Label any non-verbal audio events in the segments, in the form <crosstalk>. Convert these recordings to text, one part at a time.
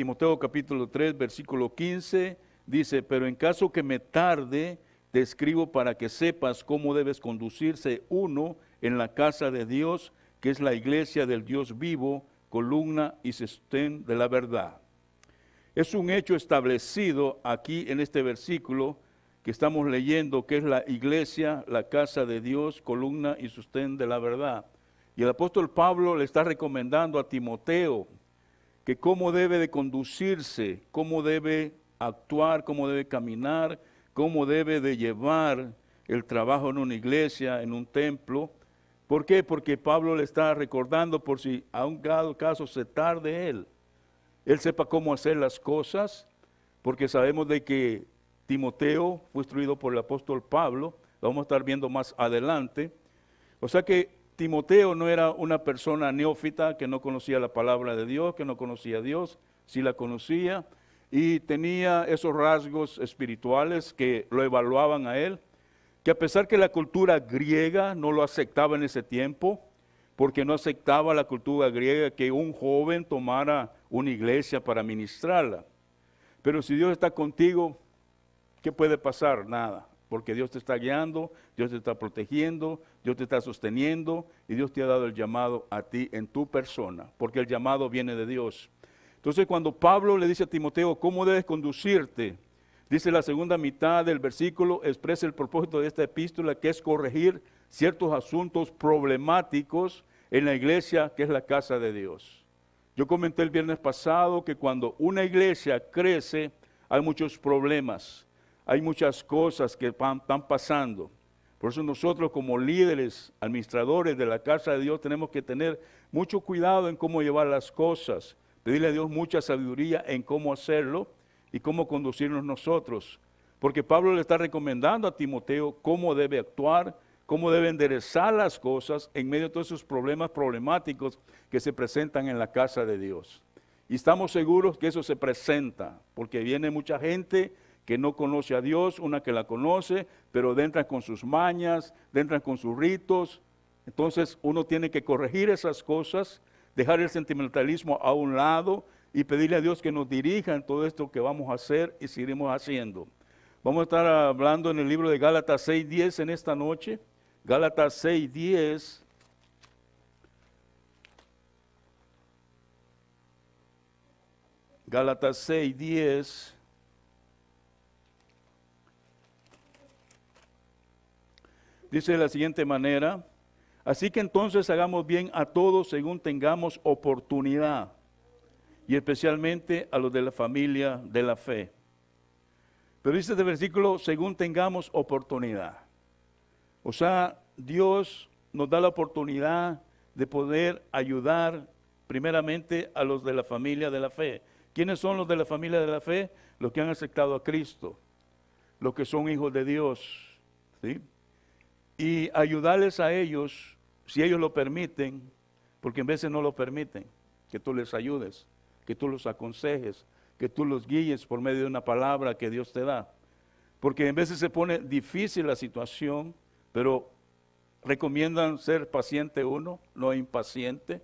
Timoteo capítulo 3, versículo 15, dice, pero en caso que me tarde, te escribo para que sepas cómo debes conducirse uno en la casa de Dios, que es la iglesia del Dios vivo, columna y sostén de la verdad. Es un hecho establecido aquí en este versículo que estamos leyendo, que es la iglesia, la casa de Dios, columna y sostén de la verdad. Y el apóstol Pablo le está recomendando a Timoteo, cómo debe de conducirse, cómo debe actuar, cómo debe caminar, cómo debe de llevar el trabajo en una iglesia, en un templo. ¿Por qué? Porque Pablo le está recordando por si a un caso se tarde él, él sepa cómo hacer las cosas, porque sabemos de que Timoteo fue instruido por el apóstol Pablo, lo vamos a estar viendo más adelante. O sea que Timoteo no era una persona neófita que no conocía la palabra de Dios, que no conocía a Dios, sí la conocía y tenía esos rasgos espirituales que lo evaluaban a él, que a pesar que la cultura griega no lo aceptaba en ese tiempo, porque no aceptaba la cultura griega que un joven tomara una iglesia para ministrarla. Pero si Dios está contigo, ¿qué puede pasar? Nada porque Dios te está guiando, Dios te está protegiendo, Dios te está sosteniendo y Dios te ha dado el llamado a ti en tu persona, porque el llamado viene de Dios. Entonces cuando Pablo le dice a Timoteo, ¿cómo debes conducirte? Dice la segunda mitad del versículo, expresa el propósito de esta epístola, que es corregir ciertos asuntos problemáticos en la iglesia, que es la casa de Dios. Yo comenté el viernes pasado que cuando una iglesia crece, hay muchos problemas hay muchas cosas que están pasando. Por eso nosotros como líderes, administradores de la casa de Dios, tenemos que tener mucho cuidado en cómo llevar las cosas, pedirle a Dios mucha sabiduría en cómo hacerlo y cómo conducirnos nosotros. Porque Pablo le está recomendando a Timoteo cómo debe actuar, cómo debe enderezar las cosas en medio de todos esos problemas problemáticos que se presentan en la casa de Dios. Y estamos seguros que eso se presenta, porque viene mucha gente que no conoce a Dios, una que la conoce, pero entra con sus mañas, entran con sus ritos. Entonces uno tiene que corregir esas cosas, dejar el sentimentalismo a un lado y pedirle a Dios que nos dirija en todo esto que vamos a hacer y seguiremos haciendo. Vamos a estar hablando en el libro de Gálatas 6.10 en esta noche. Gálatas 6.10. Gálatas 6.10. Dice de la siguiente manera, así que entonces hagamos bien a todos según tengamos oportunidad, y especialmente a los de la familia de la fe. Pero dice este versículo, según tengamos oportunidad. O sea, Dios nos da la oportunidad de poder ayudar primeramente a los de la familia de la fe. ¿Quiénes son los de la familia de la fe? Los que han aceptado a Cristo, los que son hijos de Dios. ¿sí? y ayudarles a ellos, si ellos lo permiten, porque en veces no lo permiten, que tú les ayudes, que tú los aconsejes, que tú los guíes por medio de una palabra que Dios te da. Porque en veces se pone difícil la situación, pero recomiendan ser paciente uno, no impaciente,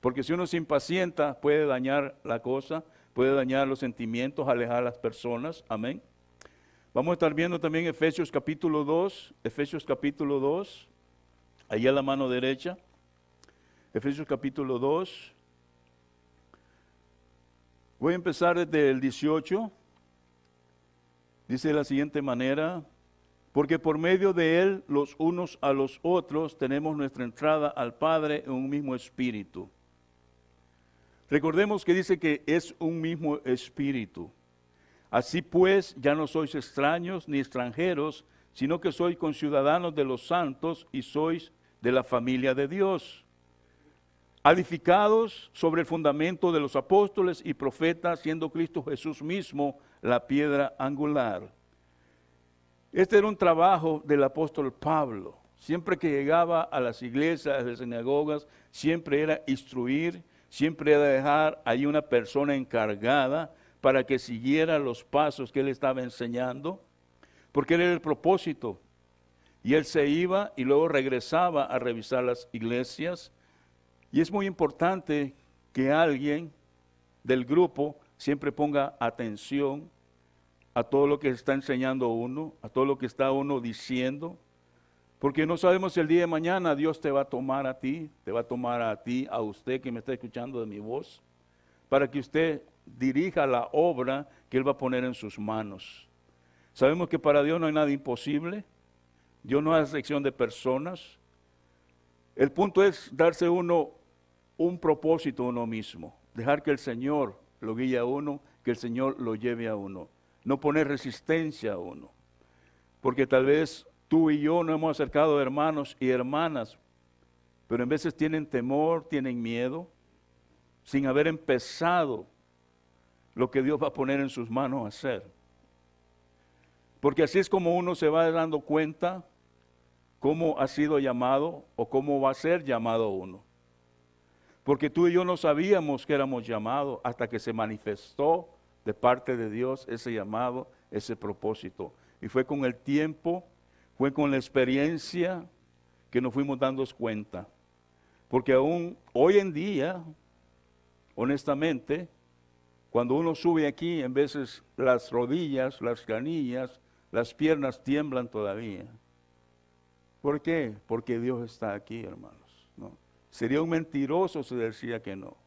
porque si uno se impacienta puede dañar la cosa, puede dañar los sentimientos, alejar a las personas, amén. Vamos a estar viendo también Efesios capítulo 2, Efesios capítulo 2, allá a la mano derecha. Efesios capítulo 2. Voy a empezar desde el 18. Dice de la siguiente manera, porque por medio de Él los unos a los otros tenemos nuestra entrada al Padre en un mismo espíritu. Recordemos que dice que es un mismo espíritu. Así pues, ya no sois extraños ni extranjeros, sino que sois conciudadanos de los santos y sois de la familia de Dios, edificados sobre el fundamento de los apóstoles y profetas, siendo Cristo Jesús mismo la piedra angular. Este era un trabajo del apóstol Pablo. Siempre que llegaba a las iglesias, a las sinagogas, siempre era instruir, siempre era dejar ahí una persona encargada para que siguiera los pasos que él estaba enseñando, porque él era el propósito. Y él se iba y luego regresaba a revisar las iglesias. Y es muy importante que alguien del grupo siempre ponga atención a todo lo que está enseñando uno, a todo lo que está uno diciendo, porque no sabemos si el día de mañana Dios te va a tomar a ti, te va a tomar a ti, a usted que me está escuchando de mi voz, para que usted dirija la obra que Él va a poner en sus manos. Sabemos que para Dios no hay nada imposible, Dios no hace sección de personas. El punto es darse uno un propósito a uno mismo, dejar que el Señor lo guíe a uno, que el Señor lo lleve a uno, no poner resistencia a uno, porque tal vez tú y yo no hemos acercado hermanos y hermanas, pero en veces tienen temor, tienen miedo, sin haber empezado lo que Dios va a poner en sus manos a hacer. Porque así es como uno se va dando cuenta cómo ha sido llamado o cómo va a ser llamado uno. Porque tú y yo no sabíamos que éramos llamados hasta que se manifestó de parte de Dios ese llamado, ese propósito. Y fue con el tiempo, fue con la experiencia que nos fuimos dando cuenta. Porque aún hoy en día, honestamente, cuando uno sube aquí, en veces las rodillas, las canillas, las piernas tiemblan todavía. ¿Por qué? Porque Dios está aquí, hermanos. ¿no? Sería un mentiroso si decía que no.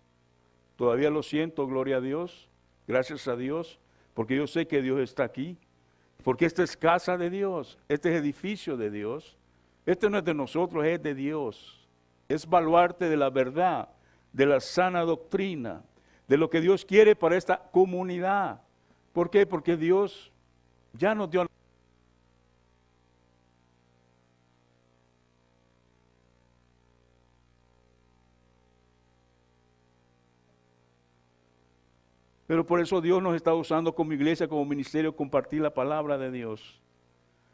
Todavía lo siento, gloria a Dios, gracias a Dios, porque yo sé que Dios está aquí, porque esta es casa de Dios, este es edificio de Dios, este no es de nosotros, es de Dios, es baluarte de la verdad, de la sana doctrina, de lo que Dios quiere para esta comunidad. ¿Por qué? Porque Dios ya nos dio Pero por eso Dios nos está usando como iglesia, como ministerio, compartir la palabra de Dios.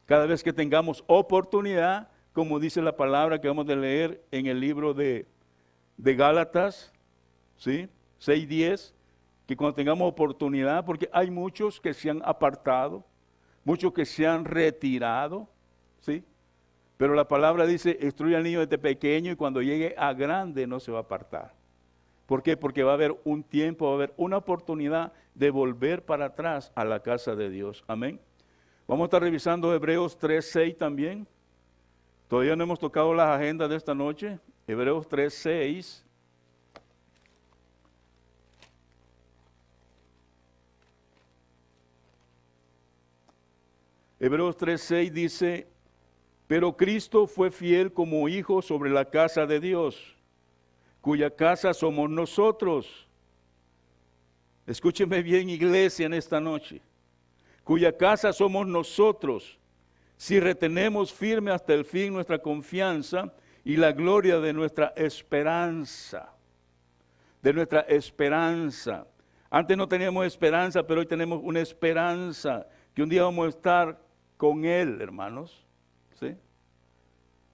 Cada vez que tengamos oportunidad, como dice la palabra que vamos a leer en el libro de, de Gálatas, ¿sí? 6.10, que cuando tengamos oportunidad, porque hay muchos que se han apartado, muchos que se han retirado, ¿sí? Pero la palabra dice, instruye al niño desde pequeño y cuando llegue a grande no se va a apartar. ¿Por qué? Porque va a haber un tiempo, va a haber una oportunidad de volver para atrás a la casa de Dios. Amén. Vamos a estar revisando Hebreos 3.6 también. Todavía no hemos tocado las agendas de esta noche. Hebreos 3.6 Hebreos 3:6 dice, pero Cristo fue fiel como hijo sobre la casa de Dios, cuya casa somos nosotros. Escúcheme bien, iglesia, en esta noche, cuya casa somos nosotros, si retenemos firme hasta el fin nuestra confianza y la gloria de nuestra esperanza, de nuestra esperanza. Antes no teníamos esperanza, pero hoy tenemos una esperanza que un día vamos a estar con Él, hermanos. ¿sí?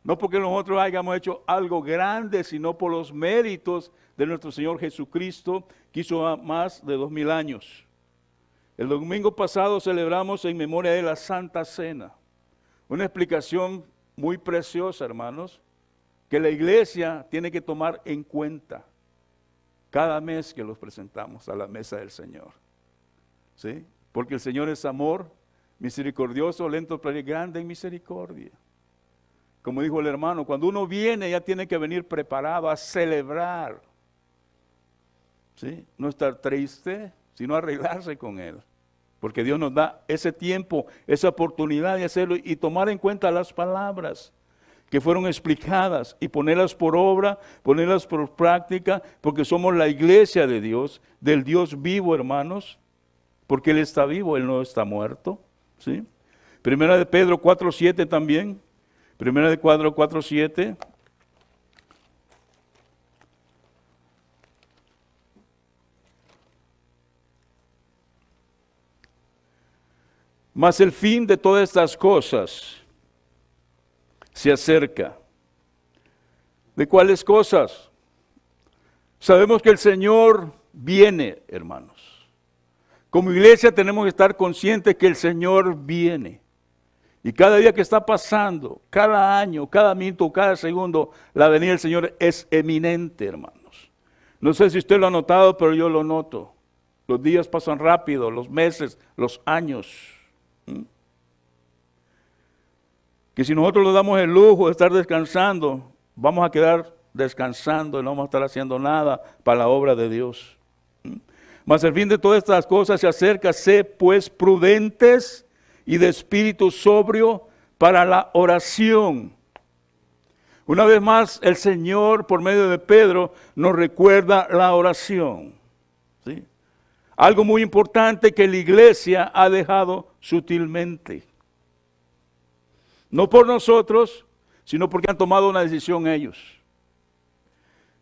No porque nosotros hayamos hecho algo grande, sino por los méritos de nuestro Señor Jesucristo, que hizo más de dos mil años. El domingo pasado celebramos en memoria de la Santa Cena, una explicación muy preciosa, hermanos, que la iglesia tiene que tomar en cuenta cada mes que los presentamos a la mesa del Señor. ¿Sí? Porque el Señor es amor Misericordioso, lento, grande en misericordia. Como dijo el hermano, cuando uno viene ya tiene que venir preparado a celebrar. ¿Sí? No estar triste, sino arreglarse con Él. Porque Dios nos da ese tiempo, esa oportunidad de hacerlo y tomar en cuenta las palabras que fueron explicadas y ponerlas por obra, ponerlas por práctica, porque somos la iglesia de Dios, del Dios vivo, hermanos, porque Él está vivo, Él no está muerto. ¿sí? Primera de Pedro 4.7 también. Primera de Cuadro 4.7. Mas el fin de todas estas cosas se acerca. ¿De cuáles cosas? Sabemos que el Señor viene, hermanos. Como iglesia tenemos que estar conscientes que el Señor viene. Y cada día que está pasando, cada año, cada minuto, cada segundo, la venida del Señor es eminente, hermanos. No sé si usted lo ha notado, pero yo lo noto. Los días pasan rápido, los meses, los años. ¿Mm? Que si nosotros nos damos el lujo de estar descansando, vamos a quedar descansando y no vamos a estar haciendo nada para la obra de Dios. ¿Mm? Mas al fin de todas estas cosas se acerca, sé pues prudentes y de espíritu sobrio para la oración. Una vez más, el Señor, por medio de Pedro, nos recuerda la oración. Algo muy importante que la iglesia ha dejado sutilmente. No por nosotros, sino porque han tomado una decisión ellos.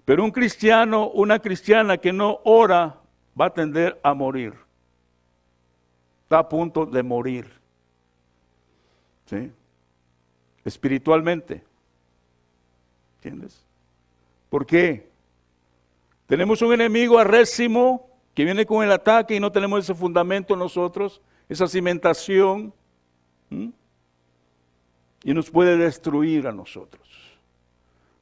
Pero un cristiano, una cristiana que no ora va a tender a morir. Está a punto de morir. ¿Sí? Espiritualmente. ¿Entiendes? ¿Por qué? Tenemos un enemigo récimo que viene con el ataque y no tenemos ese fundamento nosotros, esa cimentación, y nos puede destruir a nosotros.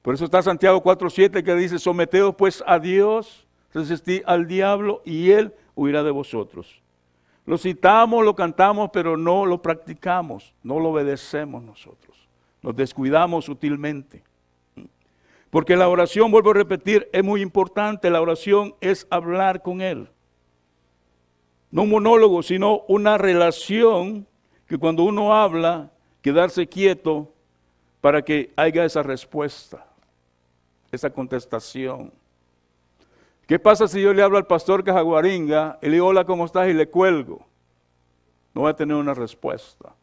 Por eso está Santiago 4.7 que dice, someteos pues a Dios, resistid al diablo y él huirá de vosotros. Lo citamos, lo cantamos, pero no lo practicamos, no lo obedecemos nosotros. Nos descuidamos sutilmente. Porque la oración, vuelvo a repetir, es muy importante. La oración es hablar con Él. No un monólogo, sino una relación que cuando uno habla, quedarse quieto para que haya esa respuesta, esa contestación. ¿Qué pasa si yo le hablo al pastor Cajaguaringa y le digo, hola, ¿cómo estás? y le cuelgo? No va a tener una respuesta.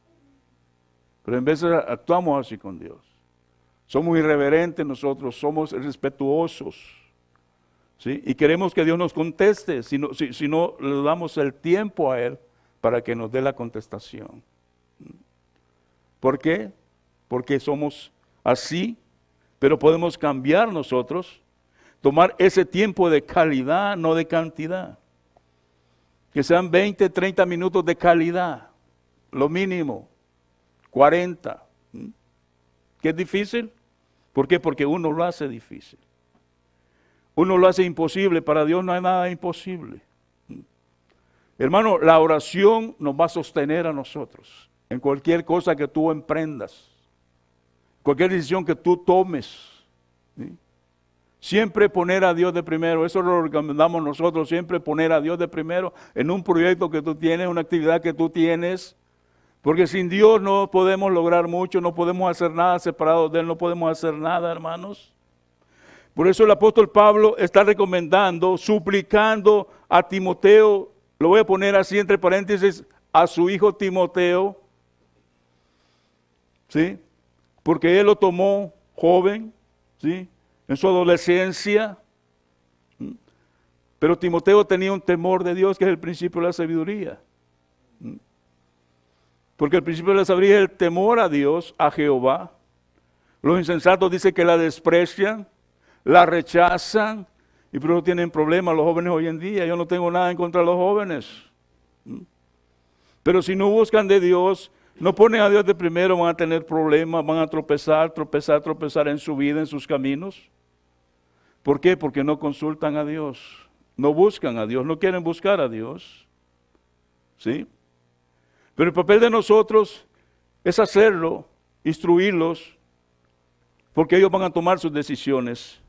Pero en vez actuamos así con Dios. Somos irreverentes nosotros, somos respetuosos. ¿sí? Y queremos que Dios nos conteste, si si no le damos el tiempo a Él para que nos dé la contestación. ¿Por qué? Porque somos así, pero podemos cambiar nosotros Tomar ese tiempo de calidad, no de cantidad. Que sean 20, 30 minutos de calidad, lo mínimo, 40. ¿Mm? ¿Qué es difícil? ¿Por qué? Porque uno lo hace difícil. Uno lo hace imposible, para Dios no hay nada imposible. ¿Mm? Hermano, la oración nos va a sostener a nosotros en cualquier cosa que tú emprendas, cualquier decisión que tú tomes. Siempre poner a Dios de primero, eso lo recomendamos nosotros, siempre poner a Dios de primero en un proyecto que tú tienes, una actividad que tú tienes, porque sin Dios no podemos lograr mucho, no podemos hacer nada separados de Él, no podemos hacer nada, hermanos. Por eso el apóstol Pablo está recomendando, suplicando a Timoteo, lo voy a poner así entre paréntesis, a su hijo Timoteo, ¿sí? Porque él lo tomó joven, ¿sí? en su adolescencia. Pero Timoteo tenía un temor de Dios que es el principio de la sabiduría. Porque el principio de la sabiduría es el temor a Dios, a Jehová. Los insensatos dicen que la desprecian, la rechazan y por eso tienen problemas los jóvenes hoy en día. Yo no tengo nada en contra de los jóvenes. Pero si no buscan de Dios, no ponen a Dios de primero, van a tener problemas, van a tropezar, tropezar, tropezar en su vida, en sus caminos. ¿Por qué? Porque no consultan a Dios, no buscan a Dios, no quieren buscar a Dios. ¿Sí? Pero el papel de nosotros es hacerlo, instruirlos, porque ellos van a tomar sus decisiones.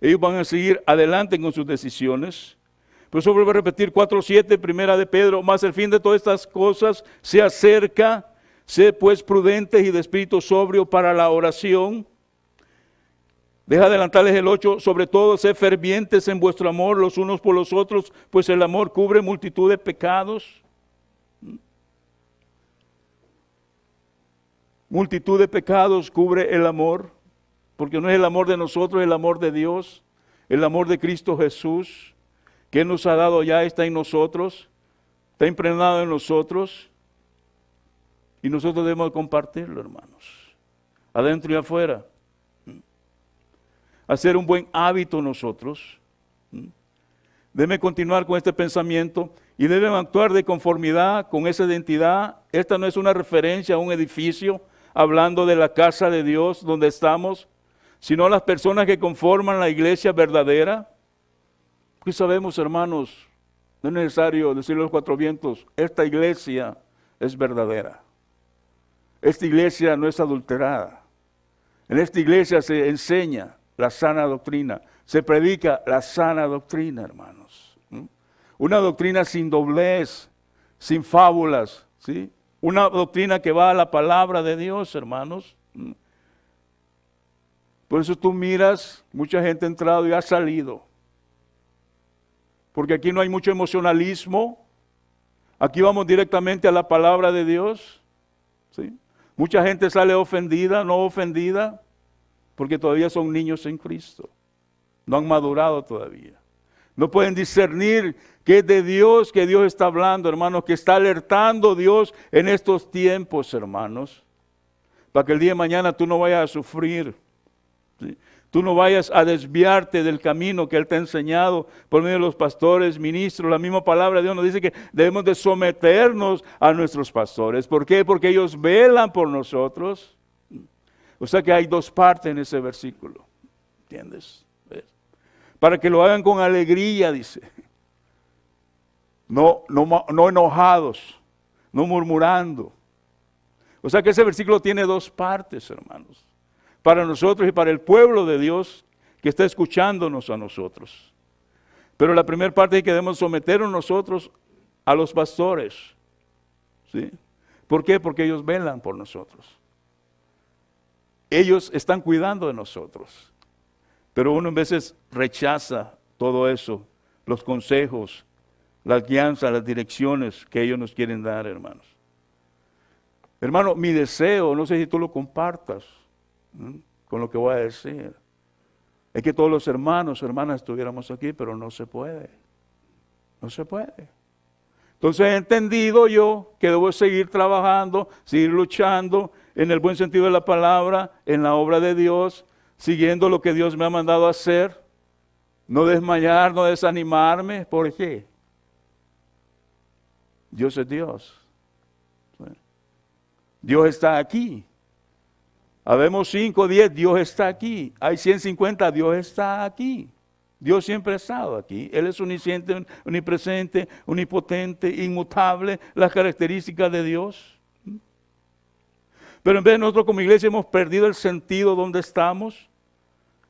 Ellos van a seguir adelante con sus decisiones. Por eso vuelvo a repetir 4.7, primera de Pedro, más el fin de todas estas cosas se acerca, sé pues prudentes y de espíritu sobrio para la oración. Deja adelantarles el 8, sobre todo sé fervientes en vuestro amor los unos por los otros, pues el amor cubre multitud de pecados. Multitud de pecados cubre el amor, porque no es el amor de nosotros, es el amor de Dios, el amor de Cristo Jesús, que nos ha dado ya, está en nosotros, está impregnado en nosotros, y nosotros debemos compartirlo, hermanos, adentro y afuera hacer un buen hábito nosotros. Debe continuar con este pensamiento y deben actuar de conformidad con esa identidad. Esta no es una referencia a un edificio, hablando de la casa de Dios donde estamos, sino a las personas que conforman la iglesia verdadera. Y sabemos, hermanos, no es necesario decirle los cuatro vientos, esta iglesia es verdadera. Esta iglesia no es adulterada. En esta iglesia se enseña la sana doctrina. Se predica la sana doctrina, hermanos. Una doctrina sin doblez, sin fábulas, ¿sí? Una doctrina que va a la palabra de Dios, hermanos. Por eso tú miras, mucha gente ha entrado y ha salido. Porque aquí no hay mucho emocionalismo. Aquí vamos directamente a la palabra de Dios. ¿sí? Mucha gente sale ofendida, no ofendida porque todavía son niños en Cristo. No han madurado todavía. No pueden discernir que es de Dios que Dios está hablando, hermanos, que está alertando Dios en estos tiempos, hermanos. Para que el día de mañana tú no vayas a sufrir. Tú no vayas a desviarte del camino que Él te ha enseñado por medio de los pastores, ministros. La misma palabra de Dios nos dice que debemos de someternos a nuestros pastores. ¿Por qué? Porque ellos velan por nosotros. O sea que hay dos partes en ese versículo. ¿Entiendes? Para que lo hagan con alegría, dice. No, no, no enojados, no murmurando. O sea que ese versículo tiene dos partes, hermanos. Para nosotros y para el pueblo de Dios que está escuchándonos a nosotros. Pero la primera parte es que debemos someternos nosotros a los pastores. ¿Sí? ¿Por qué? Porque ellos velan por nosotros ellos están cuidando de nosotros. Pero uno a veces rechaza todo eso, los consejos, las guianzas, las direcciones que ellos nos quieren dar, hermanos. Hermano, mi deseo, no sé si tú lo compartas con lo que voy a decir, es que todos los hermanos, hermanas estuviéramos aquí, pero no se puede. No se puede. Entonces he entendido yo que debo seguir trabajando, seguir luchando en el buen sentido de la palabra, en la obra de Dios, siguiendo lo que Dios me ha mandado a hacer, no desmayar, no desanimarme. ¿Por qué? Dios es Dios. Dios está aquí. Habemos 5, 10, Dios está aquí. Hay 150, Dios está aquí. Dios siempre ha estado aquí. Él es unisciente, omnipresente, unipotente, inmutable, las características de Dios. Pero en vez de nosotros como iglesia hemos perdido el sentido donde estamos.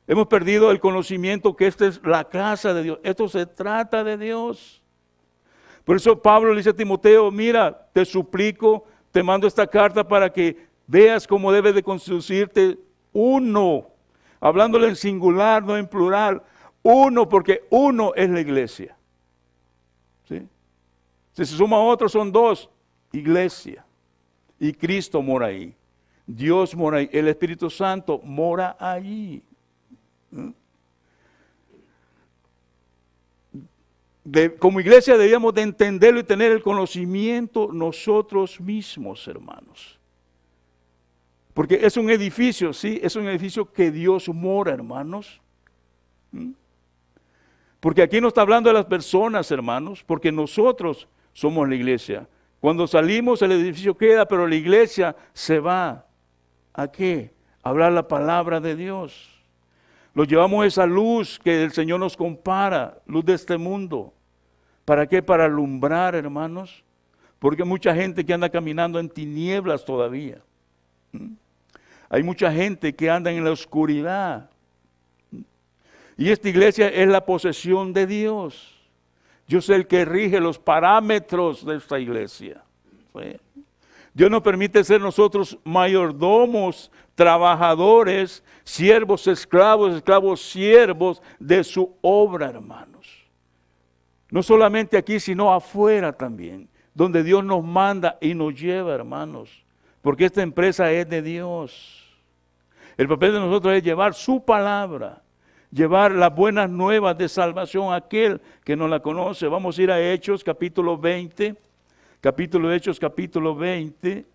Hemos perdido el conocimiento que esta es la casa de Dios. Esto se trata de Dios. Por eso Pablo le dice a Timoteo, mira, te suplico, te mando esta carta para que veas cómo debe de conducirte uno, hablándole en singular, no en plural uno, porque uno es la iglesia. ¿Sí? Si se suma otro, son dos. Iglesia. Y Cristo mora ahí. Dios mora ahí. El Espíritu Santo mora ahí. ¿Mm? como iglesia debíamos de entenderlo y tener el conocimiento nosotros mismos, hermanos. Porque es un edificio, sí, es un edificio que Dios mora, hermanos. ¿Mm? Porque aquí no está hablando de las personas, hermanos, porque nosotros somos la iglesia. Cuando salimos el edificio queda, pero la iglesia se va. ¿A qué? A hablar la palabra de Dios. Lo llevamos esa luz que el Señor nos compara, luz de este mundo. ¿Para qué? Para alumbrar, hermanos. Porque hay mucha gente que anda caminando en tinieblas todavía. ¿Mm? Hay mucha gente que anda en la oscuridad. Y esta iglesia es la posesión de Dios. Dios es el que rige los parámetros de esta iglesia. Dios nos permite ser nosotros mayordomos, trabajadores, siervos, esclavos, esclavos, siervos de su obra, hermanos. No solamente aquí, sino afuera también, donde Dios nos manda y nos lleva, hermanos, porque esta empresa es de Dios. El papel de nosotros es llevar su palabra llevar las buenas nuevas de salvación a aquel que no la conoce. Vamos a ir a Hechos capítulo 20, capítulo Hechos capítulo 20.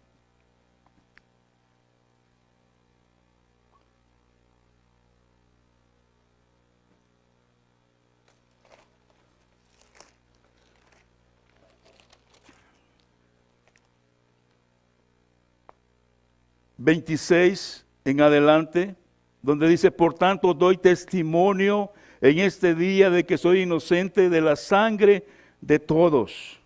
26 en adelante donde dice, por tanto doy testimonio en este día de que soy inocente de la sangre de todos.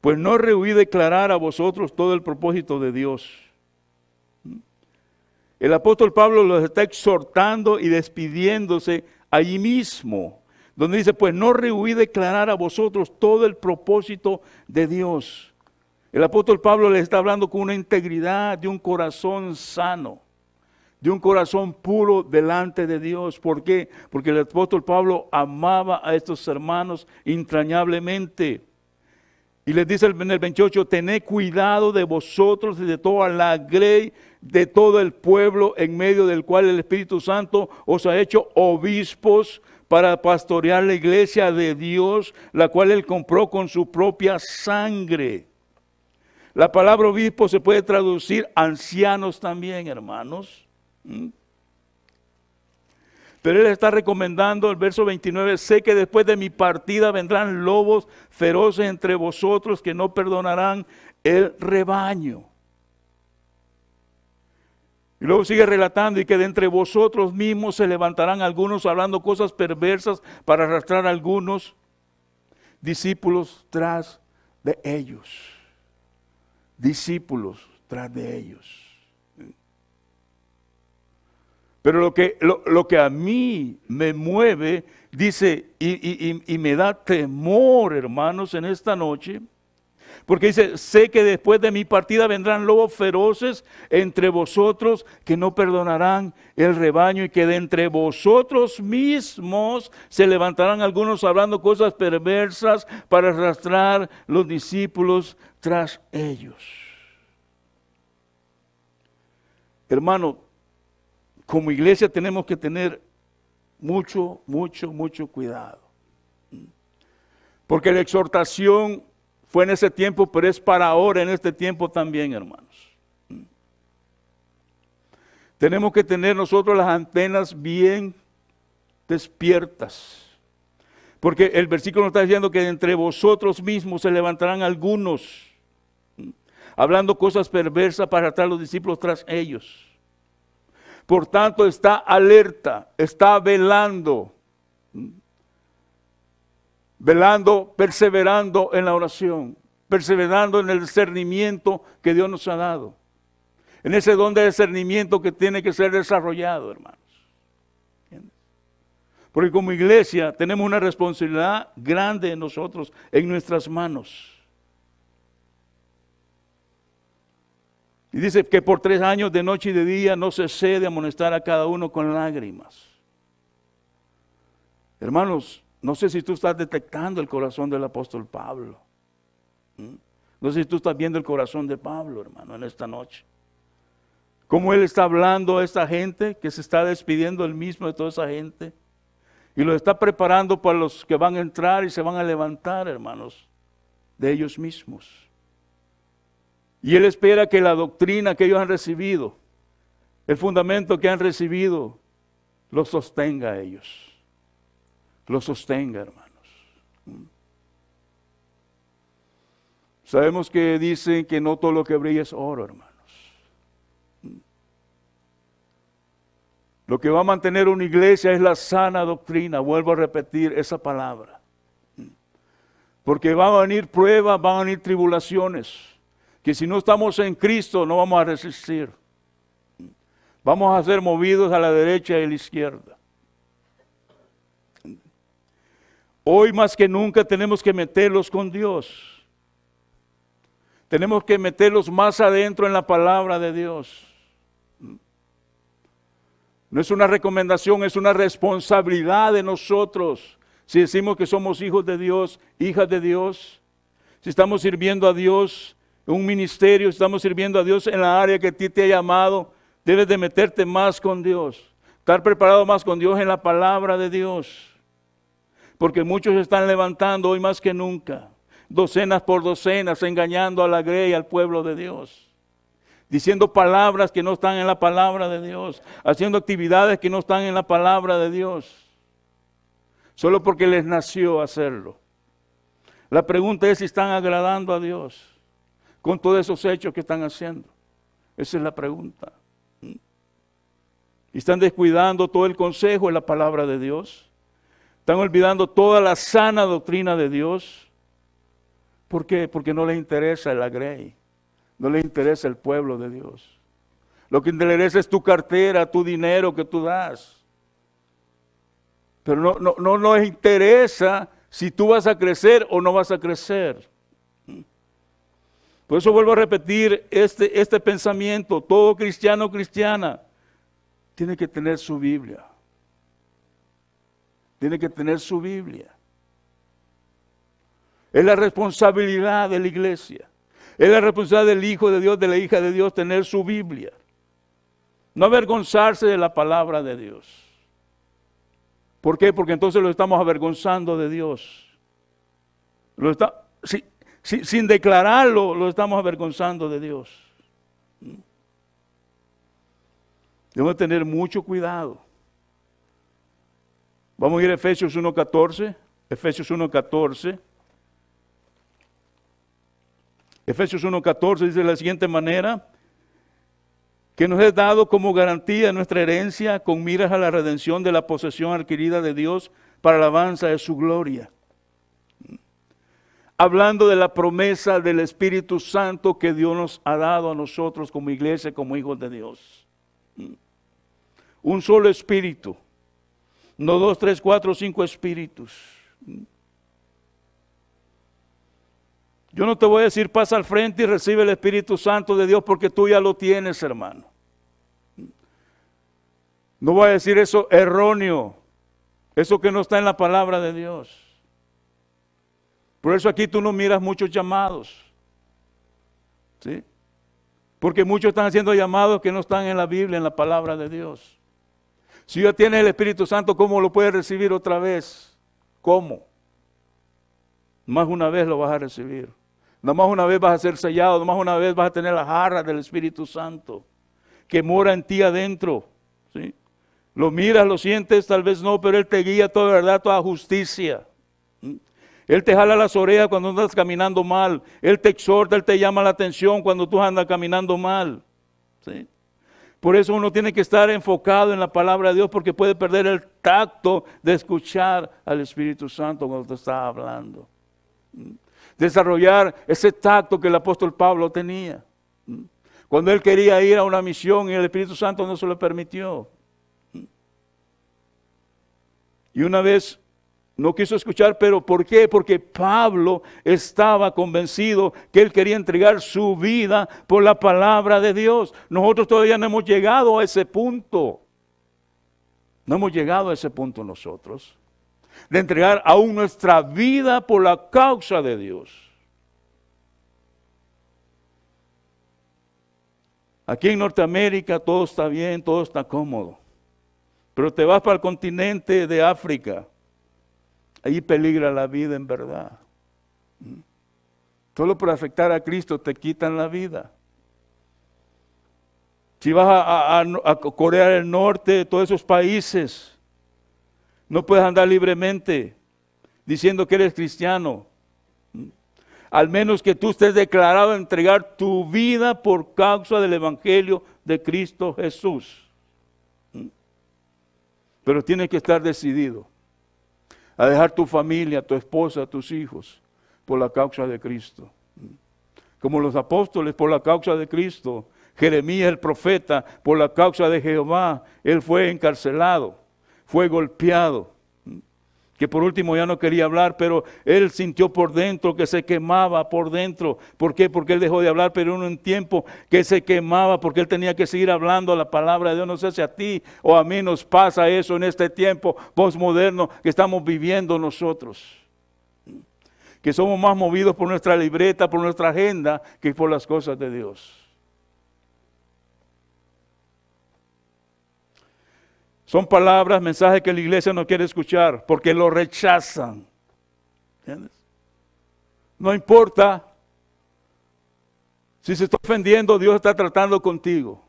Pues no rehuí declarar a vosotros todo el propósito de Dios. ¿Mm? El apóstol Pablo los está exhortando y despidiéndose allí mismo, donde dice, pues no rehuí declarar a vosotros todo el propósito de Dios. El apóstol Pablo les está hablando con una integridad de un corazón sano de un corazón puro delante de Dios. ¿Por qué? Porque el apóstol Pablo amaba a estos hermanos entrañablemente. Y les dice en el 28, tened cuidado de vosotros y de toda la grey, de todo el pueblo en medio del cual el Espíritu Santo os ha hecho obispos para pastorear la iglesia de Dios, la cual él compró con su propia sangre. La palabra obispo se puede traducir ancianos también, hermanos. Mm. Pero él está recomendando el verso 29, sé que después de mi partida vendrán lobos feroces entre vosotros que no perdonarán el rebaño. Y luego sigue relatando y que de entre vosotros mismos se levantarán algunos hablando cosas perversas para arrastrar a algunos discípulos tras de ellos. Discípulos tras de ellos. Pero lo que, lo, que a mí me mueve, dice, y, y me da temor, hermanos, en esta noche, porque dice, sé que después de mi partida vendrán lobos feroces entre vosotros que no perdonarán el rebaño y que de entre vosotros mismos se levantarán algunos hablando cosas perversas para arrastrar los discípulos tras ellos. Hermano, como iglesia tenemos que tener mucho, mucho, mucho cuidado. Porque la exhortación fue en ese tiempo, pero es para ahora, en este tiempo también, hermanos. Tenemos que tener nosotros las antenas bien despiertas. Porque el versículo nos está diciendo que entre vosotros mismos se levantarán algunos, hablando cosas perversas para atar a los discípulos tras ellos. Por tanto, está alerta, está velando, velando, perseverando en la oración, perseverando en el discernimiento que Dios nos ha dado, en ese don de discernimiento que tiene que ser desarrollado, hermanos. Porque como iglesia tenemos una responsabilidad grande en nosotros, en nuestras manos. Y dice que por tres años de noche y de día no cesé de amonestar a cada uno con lágrimas. Hermanos, no sé si tú estás detectando el corazón del apóstol Pablo. ¿Mm? No sé si tú estás viendo el corazón de Pablo, hermano, en esta noche. Cómo él está hablando a esta gente, que se está despidiendo él mismo de toda esa gente. Y lo está preparando para los que van a entrar y se van a levantar, hermanos, de ellos mismos. Y Él espera que la doctrina que ellos han recibido, el fundamento que han recibido, lo sostenga a ellos. Lo sostenga, hermanos. Mm. Sabemos que dicen que no todo lo que brilla es oro, hermanos. Mm. Lo que va a mantener una iglesia es la sana doctrina. Vuelvo a repetir esa palabra. Mm. Porque van a venir pruebas, van a venir tribulaciones que si no estamos en Cristo no vamos a resistir. Vamos a ser movidos a la derecha y a la izquierda. Hoy más que nunca tenemos que meterlos con Dios. Tenemos que meterlos más adentro en la palabra de Dios. No es una recomendación, es una responsabilidad de nosotros. Si decimos que somos hijos de Dios, hijas de Dios, si estamos sirviendo a Dios, un ministerio, estamos sirviendo a Dios en la área que a ti te ha llamado, debes de meterte más con Dios, estar preparado más con Dios en la palabra de Dios. Porque muchos están levantando hoy más que nunca, docenas por docenas, engañando a la grey al pueblo de Dios, diciendo palabras que no están en la palabra de Dios, haciendo actividades que no están en la palabra de Dios, solo porque les nació hacerlo. La pregunta es si están agradando a Dios con todos esos hechos que están haciendo? Esa es la pregunta. Y están descuidando todo el consejo de la palabra de Dios. Están olvidando toda la sana doctrina de Dios. ¿Por qué? Porque no les interesa la agrey. No les interesa el pueblo de Dios. Lo que interesa es tu cartera, tu dinero que tú das. Pero no, no, no nos interesa si tú vas a crecer o no vas a crecer. Por eso vuelvo a repetir este, este pensamiento. Todo cristiano o cristiana tiene que tener su Biblia. Tiene que tener su Biblia. Es la responsabilidad de la iglesia. Es la responsabilidad del Hijo de Dios, de la hija de Dios, tener su Biblia. No avergonzarse de la palabra de Dios. ¿Por qué? Porque entonces lo estamos avergonzando de Dios. Lo está, sin, declararlo, lo estamos avergonzando de Dios. Debemos tener mucho cuidado. Vamos a ir a Efesios 1.14. Efesios 1.14. Efesios 1.14 dice de la siguiente manera, que nos es dado como garantía nuestra herencia con miras a la redención de la posesión adquirida de Dios para alabanza de su gloria hablando de la promesa del Espíritu Santo que Dios nos ha dado a nosotros como iglesia, como hijos de Dios. Un solo espíritu, no dos, tres, cuatro, cinco espíritus. Yo no te voy a decir pasa al frente y recibe el Espíritu Santo de Dios porque tú ya lo tienes, hermano. No voy a decir eso erróneo, eso que no está en la palabra de Dios. Por eso aquí tú no miras muchos llamados. Porque muchos están haciendo llamados que no están en la Biblia, en la palabra de Dios. Si ya tienes el Espíritu Santo, ¿cómo lo puedes recibir otra vez? ¿Cómo? Más una vez lo vas a recibir. nomás más una vez vas a ser sellado, nomás más una vez vas a tener la jarra del Espíritu Santo que mora en ti adentro. ¿sí? Lo miras, lo sientes, tal vez no, pero Él te guía toda verdad, toda justicia. Él te jala las orejas cuando andas caminando mal. Él te exhorta, Él te llama la atención cuando tú andas caminando mal. ¿sí? Por eso uno tiene que estar enfocado en la palabra de Dios porque puede perder el tacto de escuchar al Espíritu Santo cuando te está hablando. Desarrollar ese tacto que el apóstol Pablo tenía. Cuando él quería ir a una misión y el Espíritu Santo no se lo permitió. Y una vez no quiso escuchar, pero ¿por qué? Porque Pablo estaba convencido que él quería entregar su vida por la palabra de Dios. Nosotros todavía no hemos llegado a ese punto. No hemos llegado a ese punto nosotros. De entregar aún nuestra vida por la causa de Dios. Aquí en Norteamérica todo está bien, todo está cómodo. Pero te vas para el continente de África Ahí peligra la vida en verdad. Solo por afectar a Cristo te quitan la vida. Si vas a, Corea del Norte, todos esos países, no puedes andar libremente diciendo que eres cristiano. Al menos que tú estés declarado a entregar tu vida por causa del Evangelio de Cristo Jesús. Pero tienes que estar decidido a dejar tu familia, tu esposa, tus hijos, por la causa de Cristo. Como los apóstoles, por la causa de Cristo. Jeremías el profeta, por la causa de Jehová, él fue encarcelado, fue golpeado, que por último ya no quería hablar, pero él sintió por dentro que se quemaba por dentro. ¿Por qué? Porque él dejó de hablar, pero en un tiempo que se quemaba, porque él tenía que seguir hablando la palabra de Dios. No sé si a ti o a mí nos pasa eso en este tiempo postmoderno que estamos viviendo nosotros. Que somos más movidos por nuestra libreta, por nuestra agenda, que por las cosas de Dios. Son palabras, mensajes que la iglesia no quiere escuchar porque lo rechazan. No importa si se está ofendiendo, Dios está tratando contigo.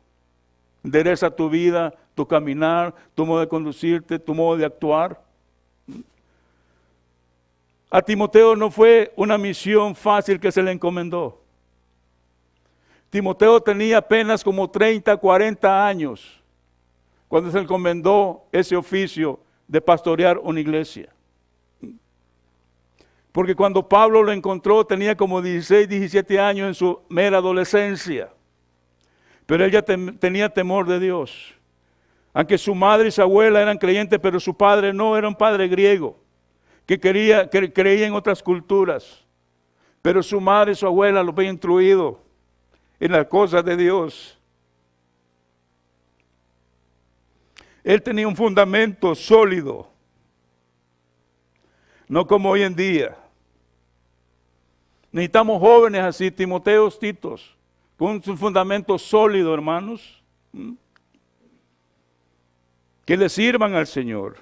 Endereza tu vida, tu caminar, tu modo de conducirte, tu modo de actuar. A Timoteo no fue una misión fácil que se le encomendó. Timoteo tenía apenas como 30, 40 años cuando se encomendó ese oficio de pastorear una iglesia. Porque cuando Pablo lo encontró tenía como 16, 17 años en su mera adolescencia. Pero ella tenía temor de Dios. Aunque su madre y su abuela eran creyentes, pero su padre no, era un padre griego, que, que creía en otras culturas. Pero su madre y su abuela lo habían instruido en las cosas de Dios. Él tenía un fundamento sólido. No como hoy en día. Necesitamos jóvenes así, Timoteos, Titos, con un fundamento sólido, hermanos, que le sirvan al Señor.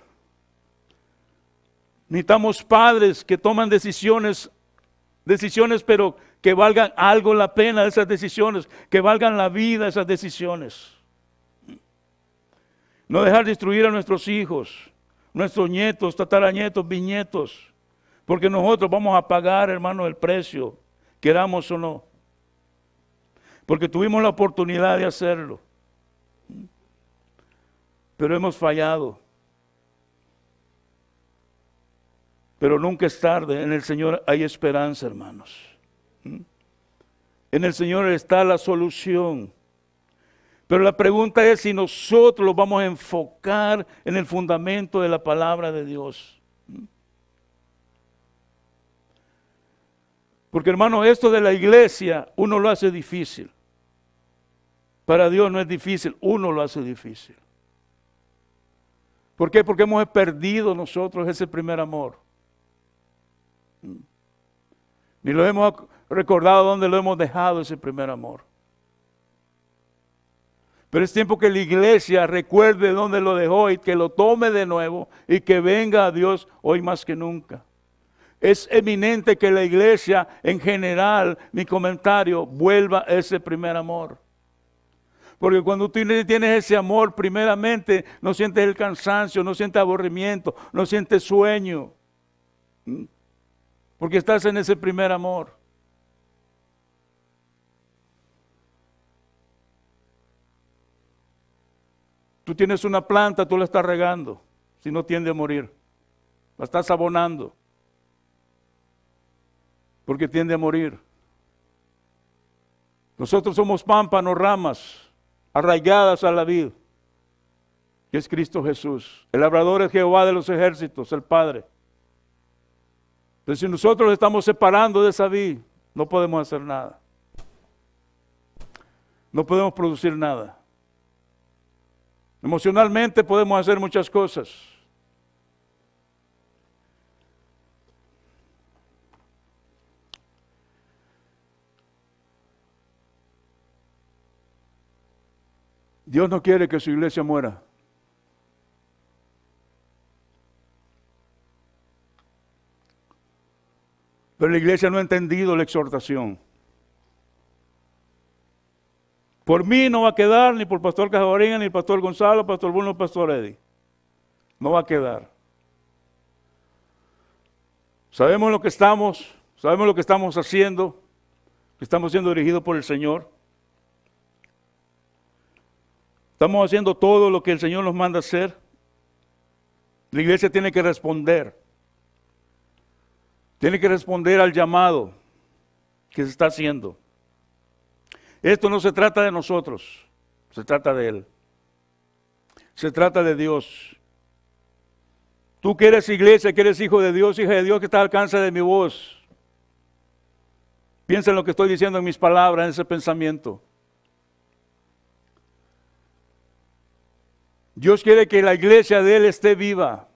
Necesitamos padres que toman decisiones, decisiones pero que valgan algo la pena esas decisiones, que valgan la vida esas decisiones. No dejar destruir a nuestros hijos, nuestros nietos, tataranietos, viñetos. Porque nosotros vamos a pagar, hermano, el precio, queramos o no. Porque tuvimos la oportunidad de hacerlo. Pero hemos fallado. Pero nunca es tarde. En el Señor hay esperanza, hermanos. En el Señor está la solución. Pero la pregunta es si nosotros lo vamos a enfocar en el fundamento de la palabra de Dios. Porque hermano, esto de la iglesia uno lo hace difícil. Para Dios no es difícil, uno lo hace difícil. ¿Por qué? Porque hemos perdido nosotros ese primer amor. Ni lo hemos recordado dónde lo hemos dejado ese primer amor. Pero es tiempo que la iglesia recuerde dónde lo dejó y que lo tome de nuevo y que venga a Dios hoy más que nunca. Es eminente que la iglesia en general, mi comentario, vuelva a ese primer amor. Porque cuando tú tienes ese amor, primeramente no sientes el cansancio, no sientes aburrimiento, no sientes sueño. ¿Mm? Porque estás en ese primer amor. Tú tienes una planta, tú la estás regando, si no tiende a morir. La estás abonando, porque tiende a morir. Nosotros somos pámpanos, ramas, arraigadas a la vida, que es Cristo Jesús. El labrador es Jehová de los ejércitos, el Padre. Entonces, si nosotros estamos separando de esa vida, no podemos hacer nada. No podemos producir nada. Emocionalmente podemos hacer muchas cosas. Dios no quiere que su iglesia muera. Pero la iglesia no ha entendido la exhortación. Por mí no va a quedar ni por Pastor Cajabarín, ni Pastor Gonzalo, Pastor Bruno, Pastor Eddie. No va a quedar. Sabemos lo que estamos, sabemos lo que estamos haciendo, que estamos siendo dirigidos por el Señor. Estamos haciendo todo lo que el Señor nos manda hacer. La iglesia tiene que responder. Tiene que responder al llamado que se está haciendo. Esto no se trata de nosotros, se trata de Él. Se trata de Dios. Tú que eres iglesia, que eres hijo de Dios, hija de Dios, que está al alcance de mi voz. Piensa en lo que estoy diciendo en mis palabras, en ese pensamiento. Dios quiere que la iglesia de Él esté viva,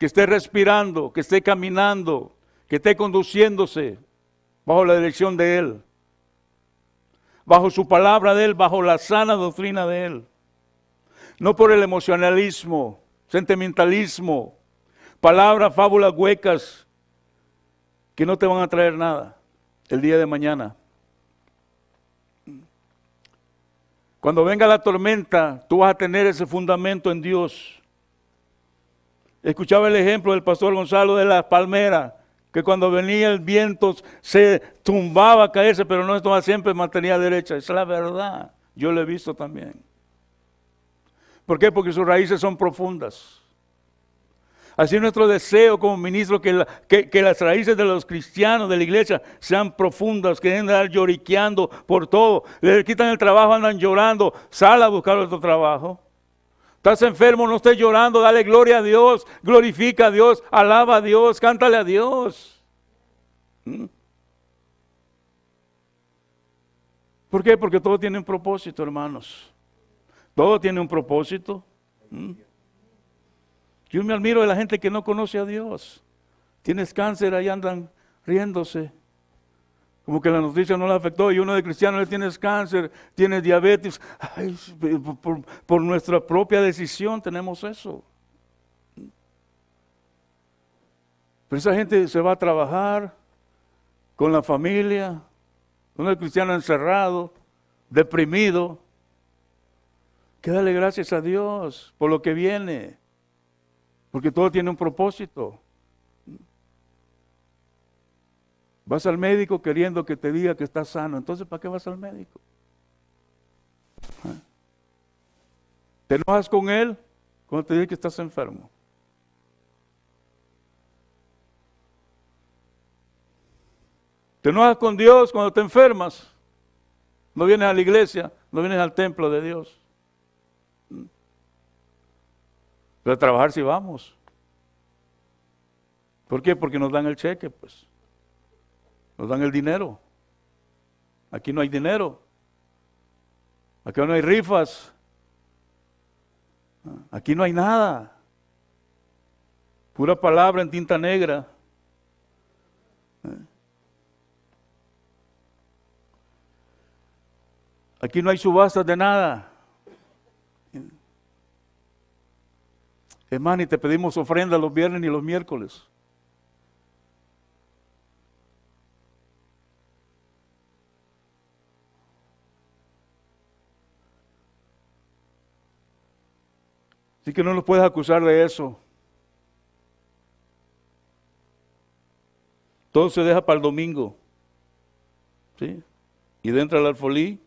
que esté respirando, que esté caminando, que esté conduciéndose bajo la dirección de Él bajo su palabra de Él, bajo la sana doctrina de Él. No por el emocionalismo, sentimentalismo, palabras, fábulas huecas que no te van a traer nada el día de mañana. Cuando venga la tormenta, tú vas a tener ese fundamento en Dios. Escuchaba el ejemplo del pastor Gonzalo de las palmeras que cuando venía el viento se tumbaba a caerse, pero no estaba siempre mantenía derecha. Esa es la verdad. Yo lo he visto también. ¿Por qué? Porque sus raíces son profundas. Así es nuestro deseo como ministro que, las raíces de los cristianos de la iglesia sean profundas, que deben andar lloriqueando por todo. Les quitan el trabajo, andan llorando, sal a buscar otro trabajo. Estás enfermo, no estés llorando, dale gloria a Dios, glorifica a Dios, alaba a Dios, cántale a Dios. ¿Mm? ¿Por qué? Porque todo tiene un propósito, hermanos. Todo tiene un propósito. ¿Mm? Yo me admiro de la gente que no conoce a Dios. Tienes cáncer, ahí andan riéndose. Como que la noticia no le afectó y uno de cristianos le tienes cáncer, tienes diabetes. por, nuestra propia decisión tenemos eso. Pero esa gente se va a trabajar con la familia, uno de cristiano encerrado, deprimido. Que dale gracias a Dios por lo que viene, porque todo tiene un propósito. Vas al médico queriendo que te diga que estás sano, entonces ¿para qué vas al médico? Ah. ¿Te enojas con él cuando te dice que estás enfermo? ¿Te enojas con Dios cuando te enfermas? No vienes a la iglesia, no vienes al templo de Dios. Pero a trabajar sí vamos. ¿Por qué? Porque nos dan el cheque, pues. Nos dan el dinero. Aquí no hay dinero. Aquí no hay rifas. Aquí no hay nada. Pura palabra en tinta negra. Aquí no hay subastas de nada. Hermano, y te pedimos ofrenda los viernes y los miércoles. Así que no nos puedes acusar de eso. todo se deja para el domingo. ¿Sí? Y dentro la alfolí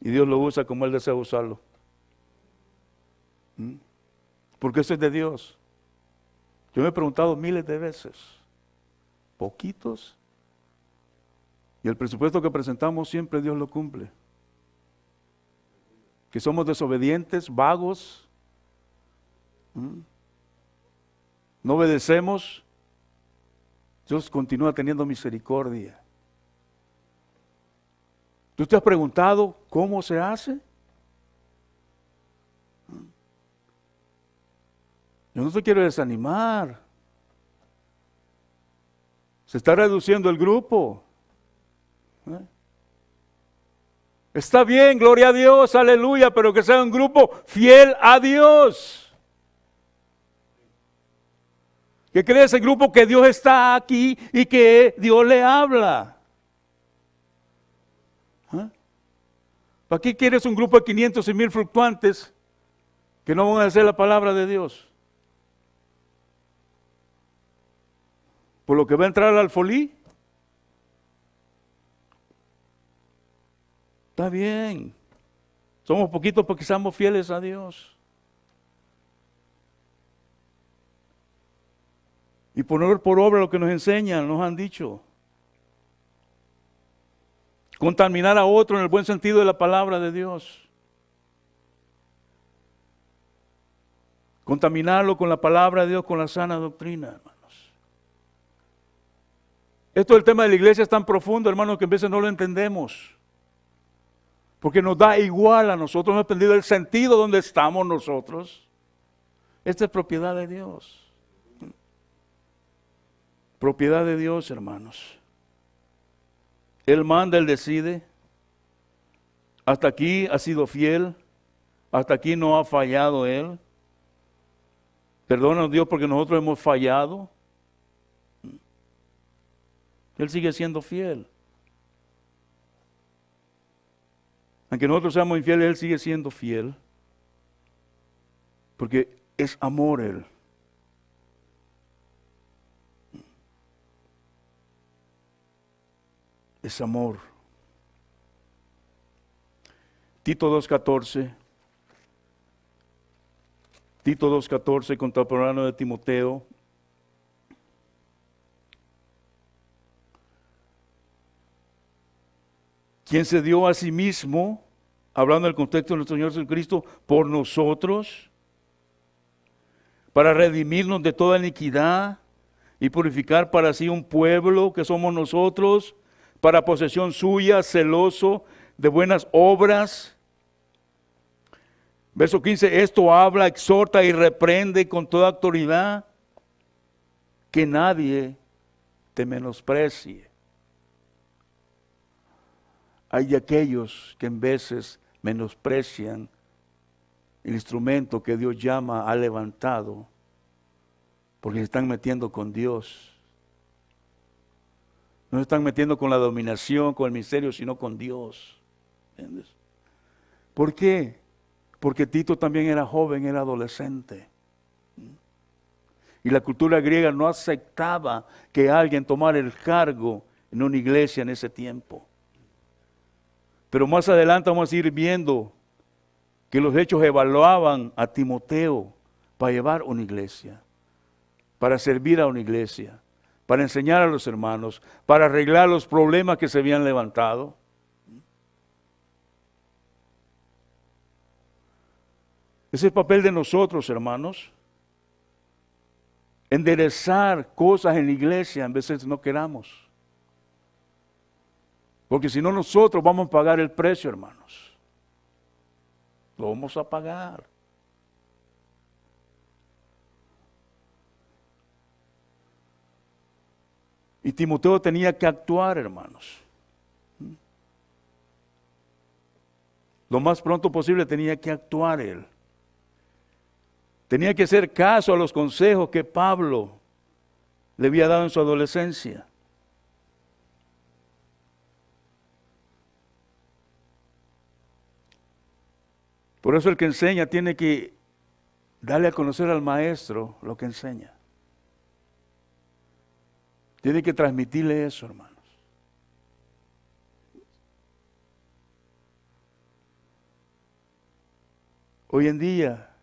y Dios lo usa como Él desea usarlo. ¿Mm? Porque eso es de Dios. Yo me he preguntado miles de veces, poquitos, y el presupuesto que presentamos siempre Dios lo cumple que somos desobedientes, vagos, no obedecemos, Dios continúa teniendo misericordia. ¿Tú te has preguntado cómo se hace? Yo no te quiero desanimar. Se está reduciendo el grupo. ¿eh? Está bien, gloria a Dios, aleluya, pero que sea un grupo fiel a Dios. Que cree ese grupo que Dios está aquí y que Dios le habla. ¿Ah? ¿Para qué quieres un grupo de 500 y mil fluctuantes que no van a hacer la palabra de Dios? ¿Por lo que va a entrar al folí? Está bien. Somos poquitos porque somos fieles a Dios. Y poner por obra lo que nos enseñan, nos han dicho. Contaminar a otro en el buen sentido de la palabra de Dios. Contaminarlo con la palabra de Dios, con la sana doctrina, hermanos. Esto del tema de la iglesia es tan profundo, hermanos, que a veces no lo entendemos. Porque nos da igual a nosotros, hemos perdido el sentido donde estamos nosotros. Esta es propiedad de Dios. Propiedad de Dios, hermanos. Él manda, Él decide. Hasta aquí ha sido fiel. Hasta aquí no ha fallado Él. Perdónanos Dios porque nosotros hemos fallado. Él sigue siendo fiel. Aunque nosotros seamos infieles, Él sigue siendo fiel. Porque es amor Él. Es amor. Tito 2.14. Tito 2.14, contemporáneo de Timoteo, quien se dio a sí mismo, hablando del contexto de nuestro Señor Jesucristo, por nosotros, para redimirnos de toda iniquidad y purificar para sí un pueblo que somos nosotros, para posesión suya, celoso de buenas obras. Verso 15, esto habla, exhorta y reprende con toda autoridad que nadie te menosprecie hay aquellos que en veces menosprecian el instrumento que Dios llama ha levantado, porque se están metiendo con Dios. No se están metiendo con la dominación, con el misterio, sino con Dios. ¿Entiendes? ¿Por qué? Porque Tito también era joven, era adolescente. Y la cultura griega no aceptaba que alguien tomara el cargo en una iglesia en ese tiempo. Pero más adelante vamos a ir viendo que los hechos evaluaban a Timoteo para llevar una iglesia, para servir a una iglesia, para enseñar a los hermanos, para arreglar los problemas que se habían levantado. Ese es el papel de nosotros, hermanos. Enderezar cosas en la iglesia, a veces no queramos. Porque si no nosotros vamos a pagar el precio, hermanos. Lo vamos a pagar. Y Timoteo tenía que actuar, hermanos. Lo más pronto posible tenía que actuar él. Tenía que hacer caso a los consejos que Pablo le había dado en su adolescencia. Por eso el que enseña tiene que darle a conocer al maestro lo que enseña. Tiene que transmitirle eso, hermanos. Hoy en día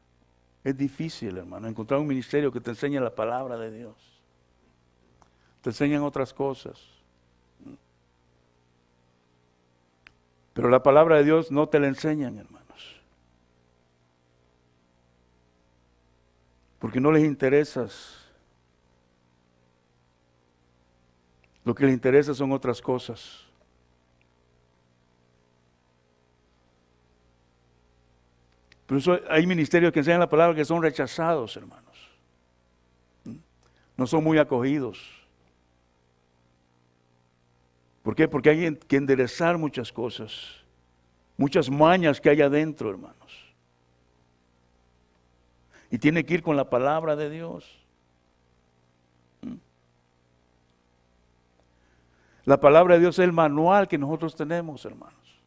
es difícil, hermano, encontrar un ministerio que te enseñe la palabra de Dios. Te enseñan otras cosas. Pero la palabra de Dios no te la enseñan, hermano. porque no les interesas. Lo que les interesa son otras cosas. Por eso hay ministerios que enseñan la palabra que son rechazados, hermanos. No son muy acogidos. ¿Por qué? Porque hay que enderezar muchas cosas, muchas mañas que hay adentro, hermano. Y tiene que ir con la palabra de Dios. Mm. La palabra de Dios es el manual que nosotros tenemos, hermanos,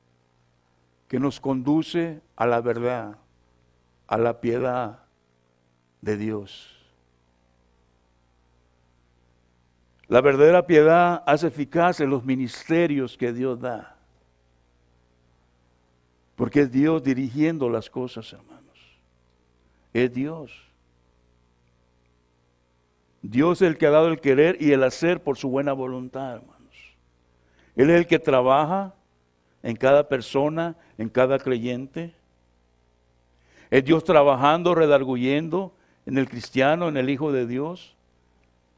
que nos conduce a la verdad, a la piedad de Dios. La verdadera piedad hace eficaces los ministerios que Dios da, porque es Dios dirigiendo las cosas, hermanos es Dios. Dios es el que ha dado el querer y el hacer por su buena voluntad, hermanos. Él es el que trabaja en cada persona, en cada creyente. Es Dios trabajando, redarguyendo en el cristiano, en el Hijo de Dios.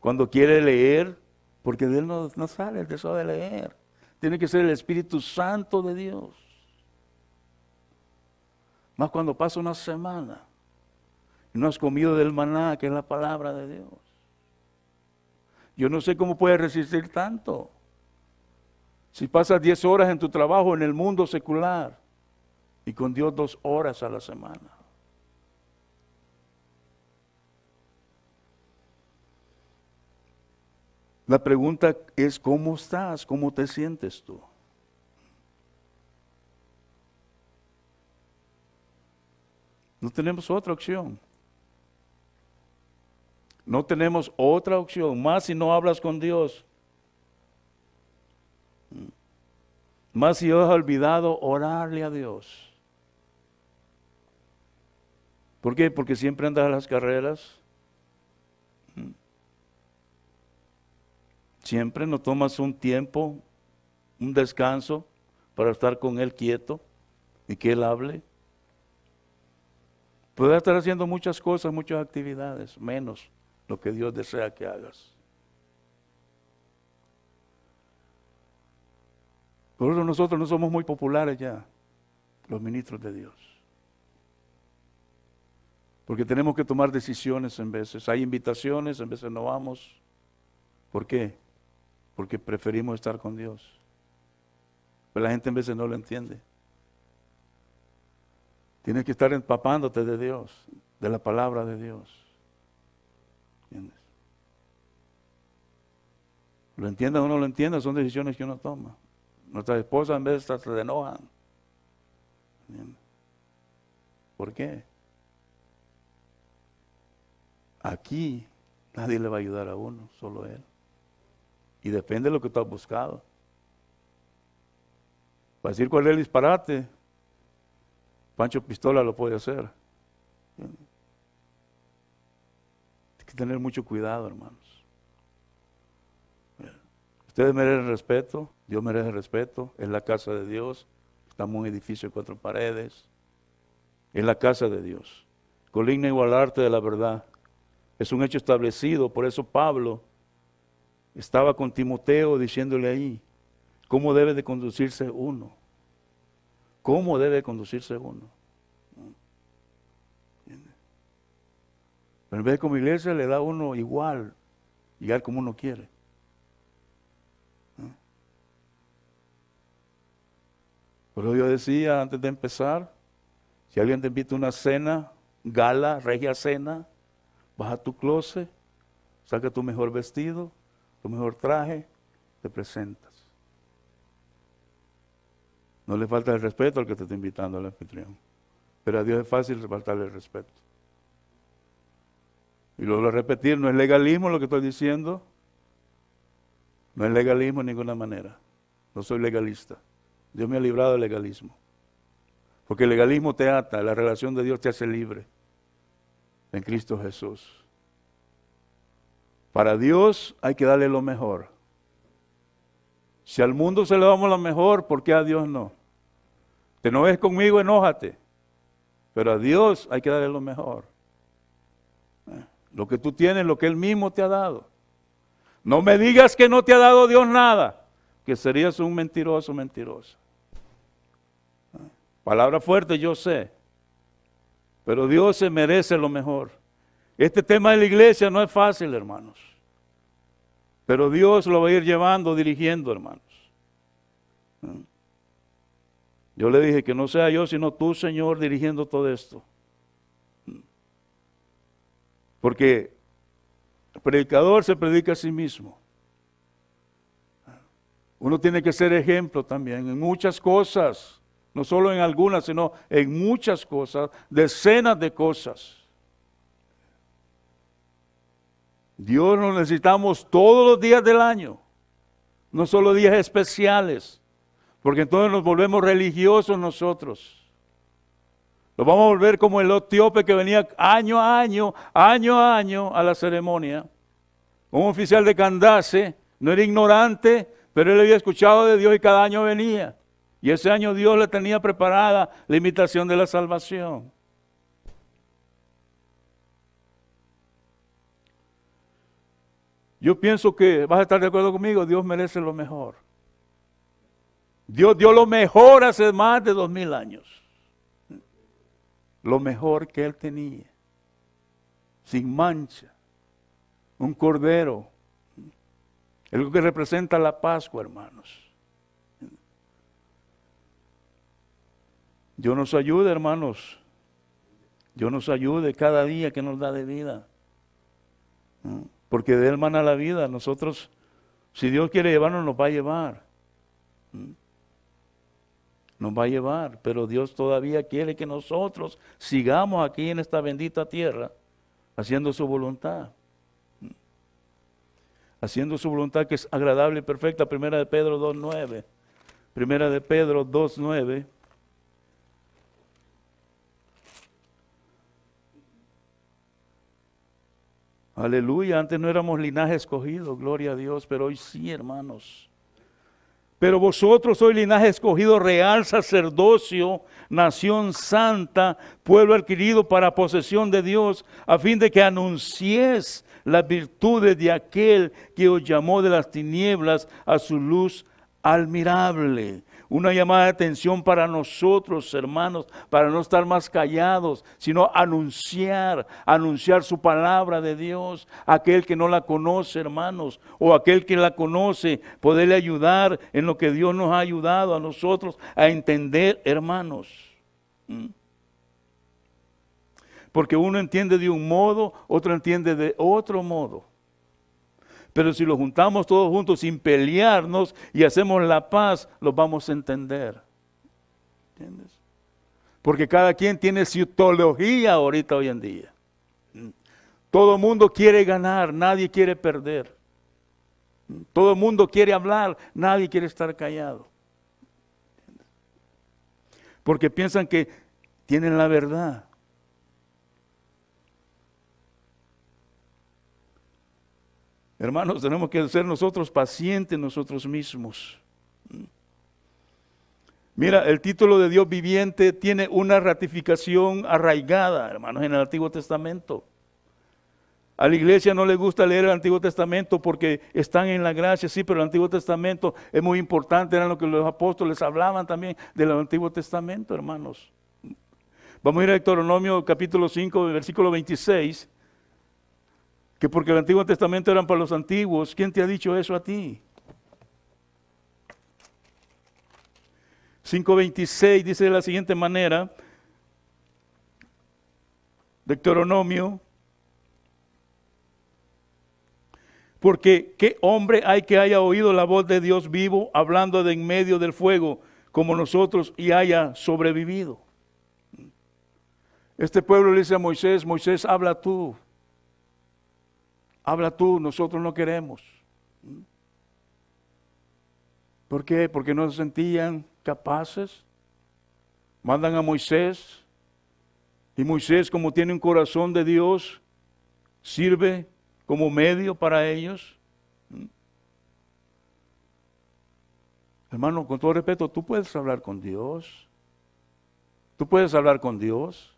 Cuando quiere leer, porque de él no, no sale el deseo de leer. Tiene que ser el Espíritu Santo de Dios. Más cuando pasa una semana no has comido del maná, que es la palabra de Dios. Yo no sé cómo puedes resistir tanto. Si pasas 10 horas en tu trabajo en el mundo secular y con Dios dos horas a la semana. La pregunta es cómo estás, cómo te sientes tú. No tenemos otra opción. No tenemos otra opción, más si no hablas con Dios. Más si has olvidado orarle a Dios. ¿Por qué? Porque siempre andas a las carreras. Siempre no tomas un tiempo, un descanso para estar con Él quieto y que Él hable. Puedes estar haciendo muchas cosas, muchas actividades, menos lo que Dios desea que hagas. Por eso nosotros no somos muy populares ya, los ministros de Dios. Porque tenemos que tomar decisiones en veces. Hay invitaciones, en veces no vamos. ¿Por qué? Porque preferimos estar con Dios. Pero la gente en veces no lo entiende. Tienes que estar empapándote de Dios, de la palabra de Dios. Lo entienda o no lo entienda, son decisiones que uno toma. Nuestras esposas en vez de se enojan. ¿Por qué? Aquí nadie le va a ayudar a uno, solo él. Y depende de lo que tú has buscado. Para decir cuál es el disparate, Pancho Pistola lo puede hacer. Hay que tener mucho cuidado, hermano. Ustedes merecen respeto, Dios merece respeto, es la casa de Dios, estamos en un edificio de cuatro paredes, es la casa de Dios. igual arte de la verdad, es un hecho establecido, por eso Pablo estaba con Timoteo diciéndole ahí, ¿cómo debe de conducirse uno? ¿Cómo debe conducirse uno? Pero en vez de como iglesia le da uno igual, llegar como uno quiere. Por yo decía antes de empezar, si alguien te invita a una cena, gala, regia cena, baja a tu closet, saca tu mejor vestido, tu mejor traje, te presentas. No le falta el respeto al que te está invitando al anfitrión. Pero a Dios es fácil faltarle el respeto. Y lo voy a repetir, no es legalismo lo que estoy diciendo. No es legalismo de ninguna manera. No soy legalista. Dios me ha librado del legalismo. Porque el legalismo te ata, la relación de Dios te hace libre en Cristo Jesús. Para Dios hay que darle lo mejor. Si al mundo se le damos lo mejor, ¿por qué a Dios no? Te no ves conmigo, enójate. Pero a Dios hay que darle lo mejor. Eh, lo que tú tienes, lo que Él mismo te ha dado. No me digas que no te ha dado Dios nada que serías un mentiroso, mentiroso. Palabra fuerte, yo sé, pero Dios se merece lo mejor. Este tema de la iglesia no es fácil, hermanos, pero Dios lo va a ir llevando, dirigiendo, hermanos. Yo le dije que no sea yo, sino tú, Señor, dirigiendo todo esto. Porque el predicador se predica a sí mismo. Uno tiene que ser ejemplo también en muchas cosas, no solo en algunas, sino en muchas cosas, decenas de cosas. Dios nos necesitamos todos los días del año, no solo días especiales, porque entonces nos volvemos religiosos nosotros. Nos vamos a volver como el etíope que venía año a año, año a año a la ceremonia. Un oficial de Candace no era ignorante, pero él había escuchado de Dios y cada año venía. Y ese año Dios le tenía preparada la imitación de la salvación. Yo pienso que vas a estar de acuerdo conmigo, Dios merece lo mejor. Dios dio lo mejor hace más de dos mil años. Lo mejor que Él tenía. Sin mancha. Un cordero es lo que representa la Pascua, hermanos. Dios nos ayude, hermanos. Dios nos ayude cada día que nos da de vida. Porque de Él mana la vida. Nosotros, si Dios quiere llevarnos, nos va a llevar. Nos va a llevar. Pero Dios todavía quiere que nosotros sigamos aquí en esta bendita tierra haciendo su voluntad haciendo su voluntad que es agradable y perfecta. Primera de Pedro 2.9. Primera de Pedro 2.9. Aleluya, antes no éramos linaje escogido, gloria a Dios, pero hoy sí, hermanos. Pero vosotros sois linaje escogido, real sacerdocio, nación santa, pueblo adquirido para posesión de Dios, a fin de que anunciéis las virtudes de aquel que os llamó de las tinieblas a su luz admirable. Una llamada de atención para nosotros, hermanos, para no estar más callados, sino anunciar, anunciar su palabra de Dios, aquel que no la conoce, hermanos, o aquel que la conoce, poderle ayudar en lo que Dios nos ha ayudado a nosotros a entender, hermanos. ¿Mm? Porque uno entiende de un modo, otro entiende de otro modo. Pero si lo juntamos todos juntos sin pelearnos y hacemos la paz, lo vamos a entender. ¿Entiendes? Porque cada quien tiene su teología ahorita hoy en día. Todo el mundo quiere ganar, nadie quiere perder. Todo el mundo quiere hablar, nadie quiere estar callado. Porque piensan que tienen la verdad. Hermanos, tenemos que ser nosotros pacientes nosotros mismos. Mira, el título de Dios viviente tiene una ratificación arraigada, hermanos, en el Antiguo Testamento. A la iglesia no le gusta leer el Antiguo Testamento porque están en la gracia, sí, pero el Antiguo Testamento es muy importante, era lo que los apóstoles hablaban también del Antiguo Testamento, hermanos. Vamos a ir a Deuteronomio capítulo 5, versículo 26 que porque el Antiguo Testamento eran para los antiguos. ¿Quién te ha dicho eso a ti? 5.26 dice de la siguiente manera, Deuteronomio, porque qué hombre hay que haya oído la voz de Dios vivo hablando de en medio del fuego como nosotros y haya sobrevivido. Este pueblo le dice a Moisés, Moisés habla tú, Habla tú, nosotros no queremos. ¿Por qué? Porque no se sentían capaces. Mandan a Moisés. Y Moisés, como tiene un corazón de Dios, sirve como medio para ellos. Hermano, con todo respeto, tú puedes hablar con Dios. Tú puedes hablar con Dios.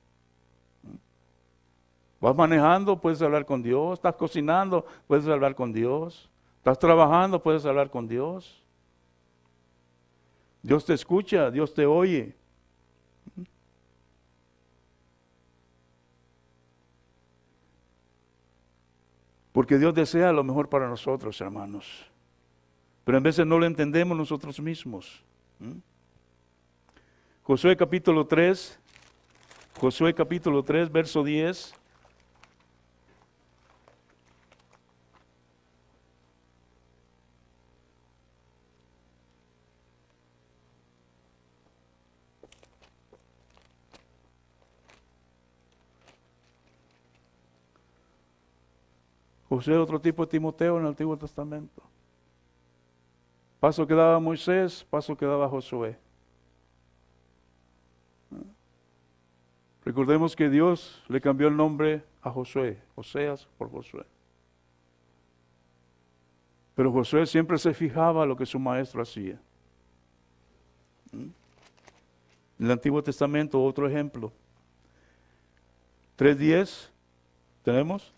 Vas manejando, puedes hablar con Dios. Estás cocinando, puedes hablar con Dios. Estás trabajando, puedes hablar con Dios. Dios te escucha, Dios te oye. Porque Dios desea lo mejor para nosotros, hermanos. Pero en veces no lo entendemos nosotros mismos. ¿Mm? Josué capítulo 3, Josué capítulo 3, verso 10. José es otro tipo de Timoteo en el Antiguo Testamento. Paso que daba Moisés, paso que daba Josué. Recordemos que Dios le cambió el nombre a Josué, Oseas por Josué. Pero Josué siempre se fijaba lo que su maestro hacía. En el Antiguo Testamento, otro ejemplo. 3.10, ¿tenemos?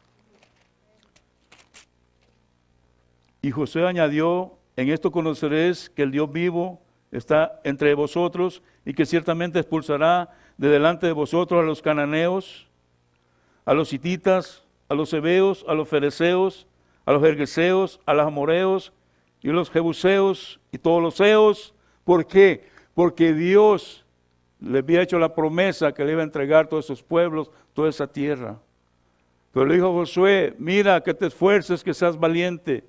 Y Josué añadió, en esto conoceréis que el Dios vivo está entre vosotros y que ciertamente expulsará de delante de vosotros a los cananeos, a los hititas, a los hebeos, a los fereceos, a los ergueseos a los amoreos y los jebuseos y todos los eos. ¿Por qué? Porque Dios le había hecho la promesa que le iba a entregar todos esos pueblos, toda esa tierra. Pero le dijo a Josué, mira, que te esfuerces, que seas valiente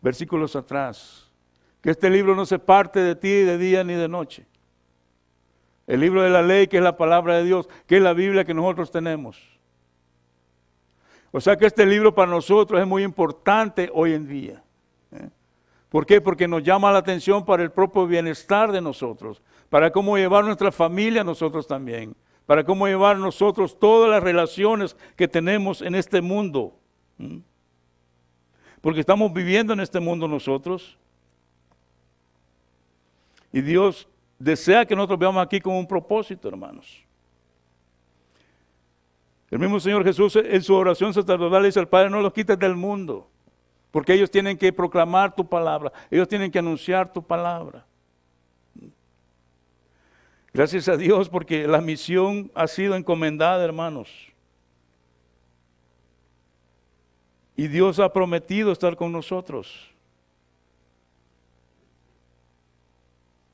versículos atrás, que este libro no se parte de ti de día ni de noche. El libro de la ley, que es la palabra de Dios, que es la Biblia que nosotros tenemos. O sea que este libro para nosotros es muy importante hoy en día. ¿eh? ¿Por qué? Porque nos llama la atención para el propio bienestar de nosotros, para cómo llevar nuestra familia a nosotros también, para cómo llevar nosotros todas las relaciones que tenemos en este mundo porque estamos viviendo en este mundo nosotros. Y Dios desea que nosotros veamos aquí con un propósito, hermanos. El mismo Señor Jesús en su oración sacerdotal dice al Padre, no los quites del mundo, porque ellos tienen que proclamar tu palabra, ellos tienen que anunciar tu palabra. Gracias a Dios porque la misión ha sido encomendada, hermanos. Y Dios ha prometido estar con nosotros.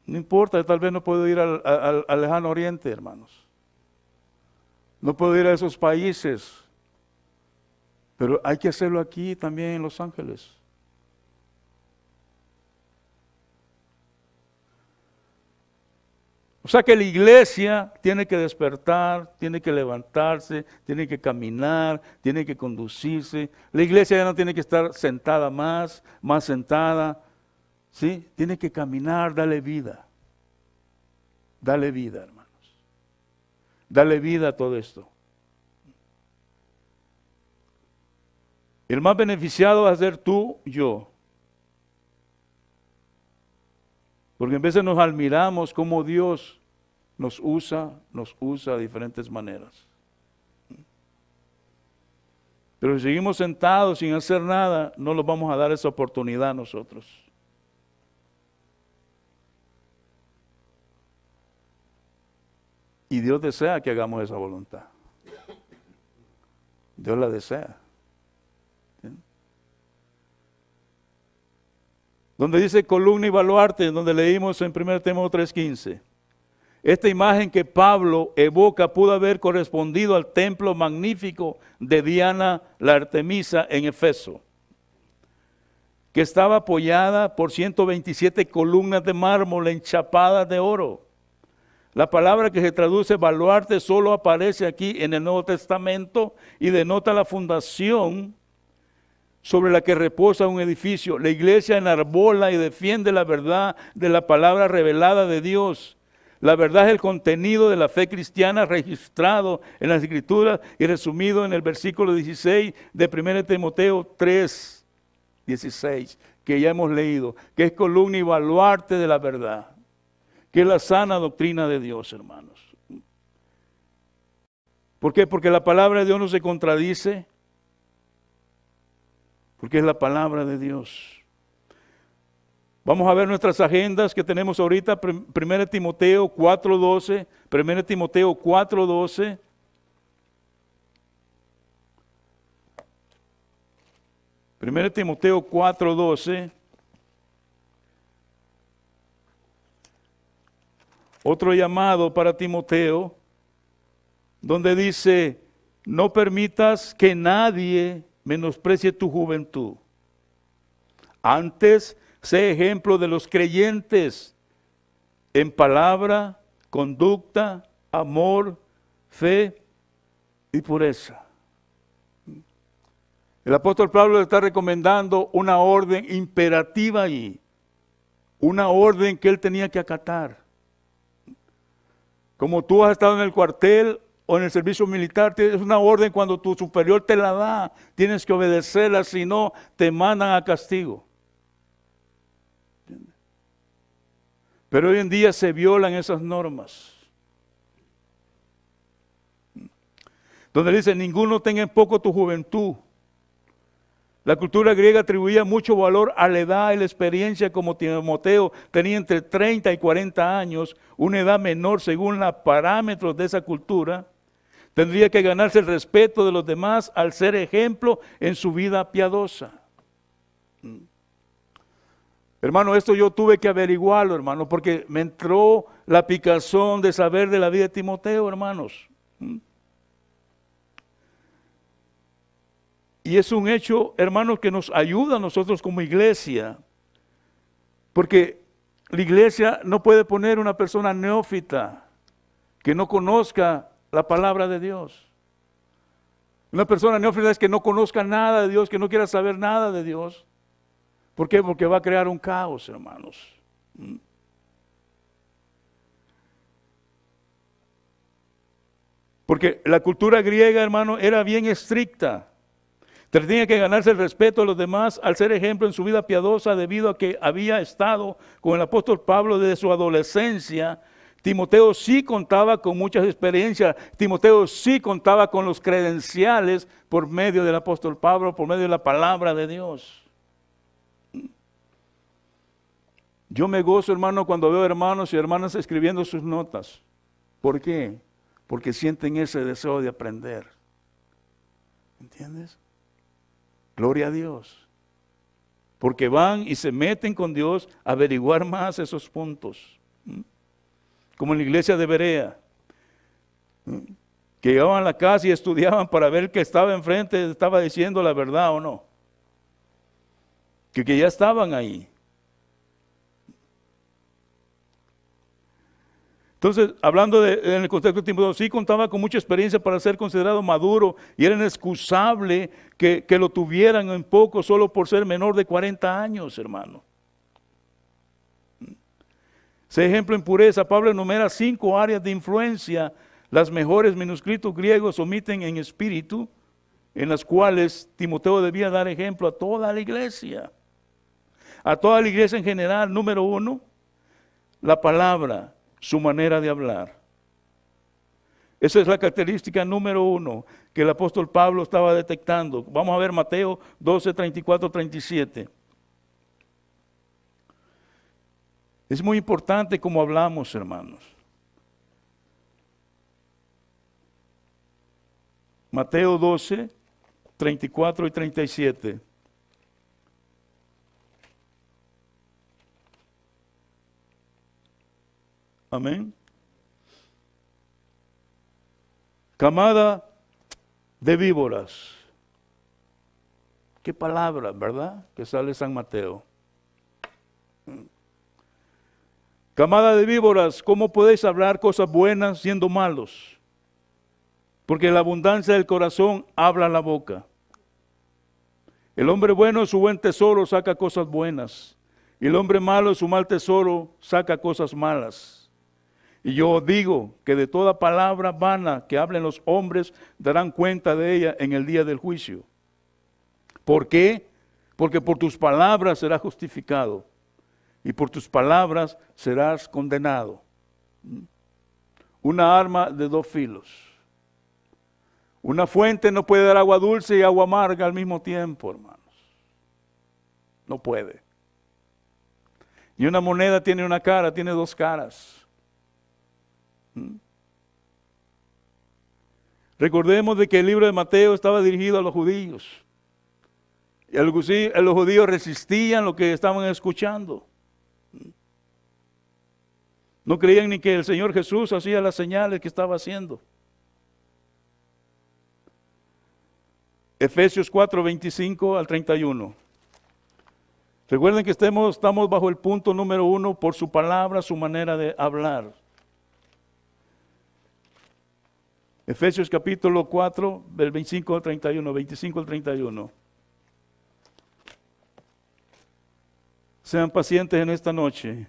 No importa, tal vez no puedo ir al, lejano oriente, hermanos. No puedo ir a esos países. Pero hay que hacerlo aquí también en Los Ángeles. O sea que la iglesia tiene que despertar, tiene que levantarse, tiene que caminar, tiene que conducirse. La iglesia ya no tiene que estar sentada más, más sentada. ¿Sí? Tiene que caminar, dale vida. Dale vida, hermanos. Dale vida a todo esto. El más beneficiado va a ser tú, yo. Porque a veces nos admiramos cómo Dios nos usa, nos usa de diferentes maneras. Pero si seguimos sentados sin hacer nada, no nos vamos a dar esa oportunidad a nosotros. Y Dios desea que hagamos esa voluntad. Dios la desea. donde dice columna y baluarte, donde leímos en 1 Timoteo 3:15. Esta imagen que Pablo evoca pudo haber correspondido al templo magnífico de Diana la Artemisa en Efeso, que estaba apoyada por 127 columnas de mármol enchapadas de oro. La palabra que se traduce baluarte solo aparece aquí en el Nuevo Testamento y denota la fundación sobre la que reposa un edificio. La iglesia enarbola y defiende la verdad de la palabra revelada de Dios. La verdad es el contenido de la fe cristiana registrado en las Escrituras y resumido en el versículo 16 de 1 Timoteo 3, 16, que ya hemos leído, que es columna y baluarte de la verdad, que es la sana doctrina de Dios, hermanos. ¿Por qué? Porque la palabra de Dios no se contradice, porque es la palabra de Dios. Vamos a ver nuestras agendas que tenemos ahorita, 1 Timoteo 4.12, 1 Timoteo 4.12. Primero Timoteo 4:12. Otro llamado para Timoteo, donde dice, no permitas que nadie menosprecie tu juventud. Antes, sé ejemplo de los creyentes en palabra, conducta, amor, fe y pureza. El apóstol Pablo está recomendando una orden imperativa ahí, una orden que él tenía que acatar. Como tú has estado en el cuartel o en el servicio militar, es una orden cuando tu superior te la da, tienes que obedecerla, si no, te mandan a castigo. Pero hoy en día se violan esas normas. Donde dice, ninguno tenga en poco tu juventud. La cultura griega atribuía mucho valor a la edad y la experiencia como Timoteo tenía entre 30 y 40 años, una edad menor según los parámetros de esa cultura. Tendría que ganarse el respeto de los demás al ser ejemplo en su vida piadosa. Hermano, esto yo tuve que averiguarlo, hermano, porque me entró la picazón de saber de la vida de Timoteo, hermanos. Y es un hecho, hermanos, que nos ayuda a nosotros como iglesia, porque la iglesia no puede poner una persona neófita que no conozca la palabra de Dios. Una persona neófita es que no conozca nada de Dios, que no quiera saber nada de Dios. ¿Por qué? Porque va a crear un caos, hermanos. Mm. Porque la cultura griega, hermano, era bien estricta. Tenía que ganarse el respeto de los demás al ser ejemplo en su vida piadosa debido a que había estado con el apóstol Pablo desde su adolescencia Timoteo sí contaba con muchas experiencias, Timoteo sí contaba con los credenciales por medio del apóstol Pablo, por medio de la palabra de Dios. Yo me gozo, hermano, cuando veo hermanos y hermanas escribiendo sus notas. ¿Por qué? Porque sienten ese deseo de aprender. ¿Entiendes? Gloria a Dios. Porque van y se meten con Dios a averiguar más esos puntos como en la iglesia de Berea, que llegaban a la casa y estudiaban para ver que estaba enfrente, estaba diciendo la verdad o no, que, ya estaban ahí. Entonces, hablando en el contexto de Timoteo, sí contaba con mucha experiencia para ser considerado maduro y era inexcusable que, que, lo tuvieran en poco solo por ser menor de 40 años, hermano. Se ejemplo en pureza, Pablo enumera cinco áreas de influencia. Las mejores manuscritos griegos omiten en espíritu, en las cuales Timoteo debía dar ejemplo a toda la iglesia. A toda la iglesia en general, número uno, la palabra, su manera de hablar. Esa es la característica número uno que el apóstol Pablo estaba detectando. Vamos a ver Mateo 12, 34, 37. Es muy importante cómo hablamos, hermanos. Mateo 12, 34 y 37. Amén. Camada de víboras. Qué palabra, ¿verdad? Que sale San Mateo. Camada de víboras, ¿cómo podéis hablar cosas buenas siendo malos? Porque la abundancia del corazón habla la boca. El hombre bueno en su buen tesoro saca cosas buenas. Y el hombre malo en su mal tesoro saca cosas malas. Y yo digo que de toda palabra vana que hablen los hombres darán cuenta de ella en el día del juicio. ¿Por qué? Porque por tus palabras será justificado y por tus palabras serás condenado. Una arma de dos filos. Una fuente no puede dar agua dulce y agua amarga al mismo tiempo, hermanos. No puede. Y una moneda tiene una cara, tiene dos caras. Recordemos de que el libro de Mateo estaba dirigido a los judíos. Y los judíos resistían lo que estaban escuchando. No creían ni que el Señor Jesús hacía las señales que estaba haciendo. Efesios 4, 25 al 31. Recuerden que estamos bajo el punto número uno por su palabra, su manera de hablar. Efesios capítulo 4, del 25 al 31, 25 al 31. Sean pacientes en esta noche.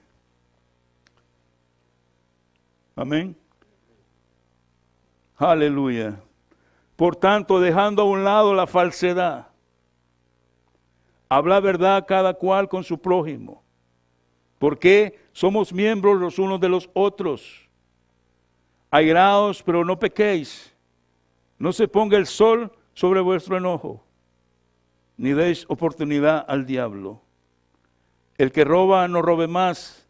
Amén. Aleluya. Por tanto, dejando a un lado la falsedad, habla verdad cada cual con su prójimo, porque somos miembros los unos de los otros. Airaos, pero no pequéis. No se ponga el sol sobre vuestro enojo, ni deis oportunidad al diablo. El que roba no robe más,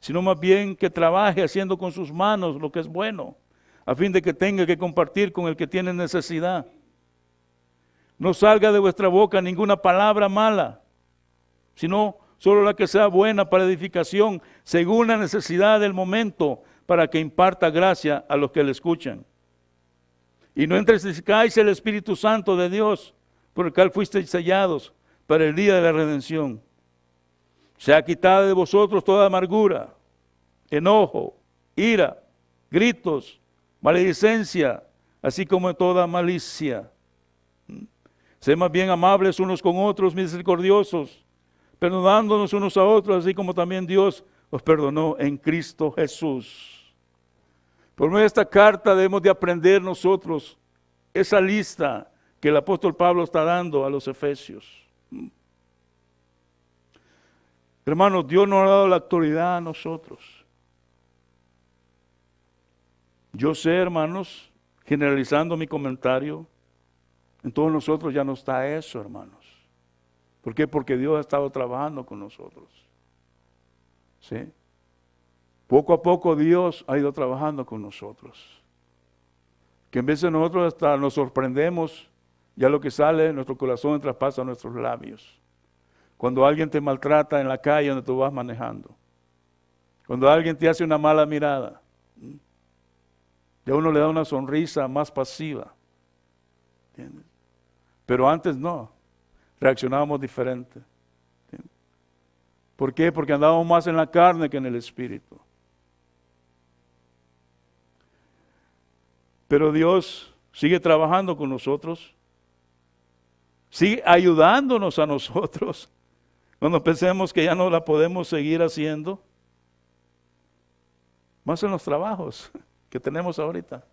sino más bien que trabaje haciendo con sus manos lo que es bueno, a fin de que tenga que compartir con el que tiene necesidad. No salga de vuestra boca ninguna palabra mala, sino solo la que sea buena para edificación, según la necesidad del momento, para que imparta gracia a los que le escuchan. Y no entristezcáis el Espíritu Santo de Dios, por el cual fuisteis sellados para el día de la redención. Se ha quitado de vosotros toda amargura, enojo, ira, gritos, maledicencia, así como toda malicia. Seamos más bien amables unos con otros, misericordiosos, perdonándonos unos a otros, así como también Dios os perdonó en Cristo Jesús. Por medio esta carta debemos de aprender nosotros esa lista que el apóstol Pablo está dando a los efesios. Hermanos, Dios nos ha dado la autoridad a nosotros. Yo sé, hermanos, generalizando mi comentario, en todos nosotros ya no está eso, hermanos. ¿Por qué? Porque Dios ha estado trabajando con nosotros. Poco a poco Dios ha ido trabajando con nosotros. Que en vez de nosotros hasta nos sorprendemos, ya lo que sale de nuestro corazón traspasa nuestros labios. Cuando alguien te maltrata en la calle donde tú vas manejando. Cuando alguien te hace una mala mirada. Ya uno le da una sonrisa más pasiva. ¿entiendes? Pero antes no. Reaccionábamos diferente. ¿Por qué? Porque andábamos más en la carne que en el espíritu. Pero Dios sigue trabajando con nosotros, sigue ayudándonos a nosotros cuando pensemos que ya no la podemos seguir haciendo, más en los trabajos <laughs> que tenemos ahorita.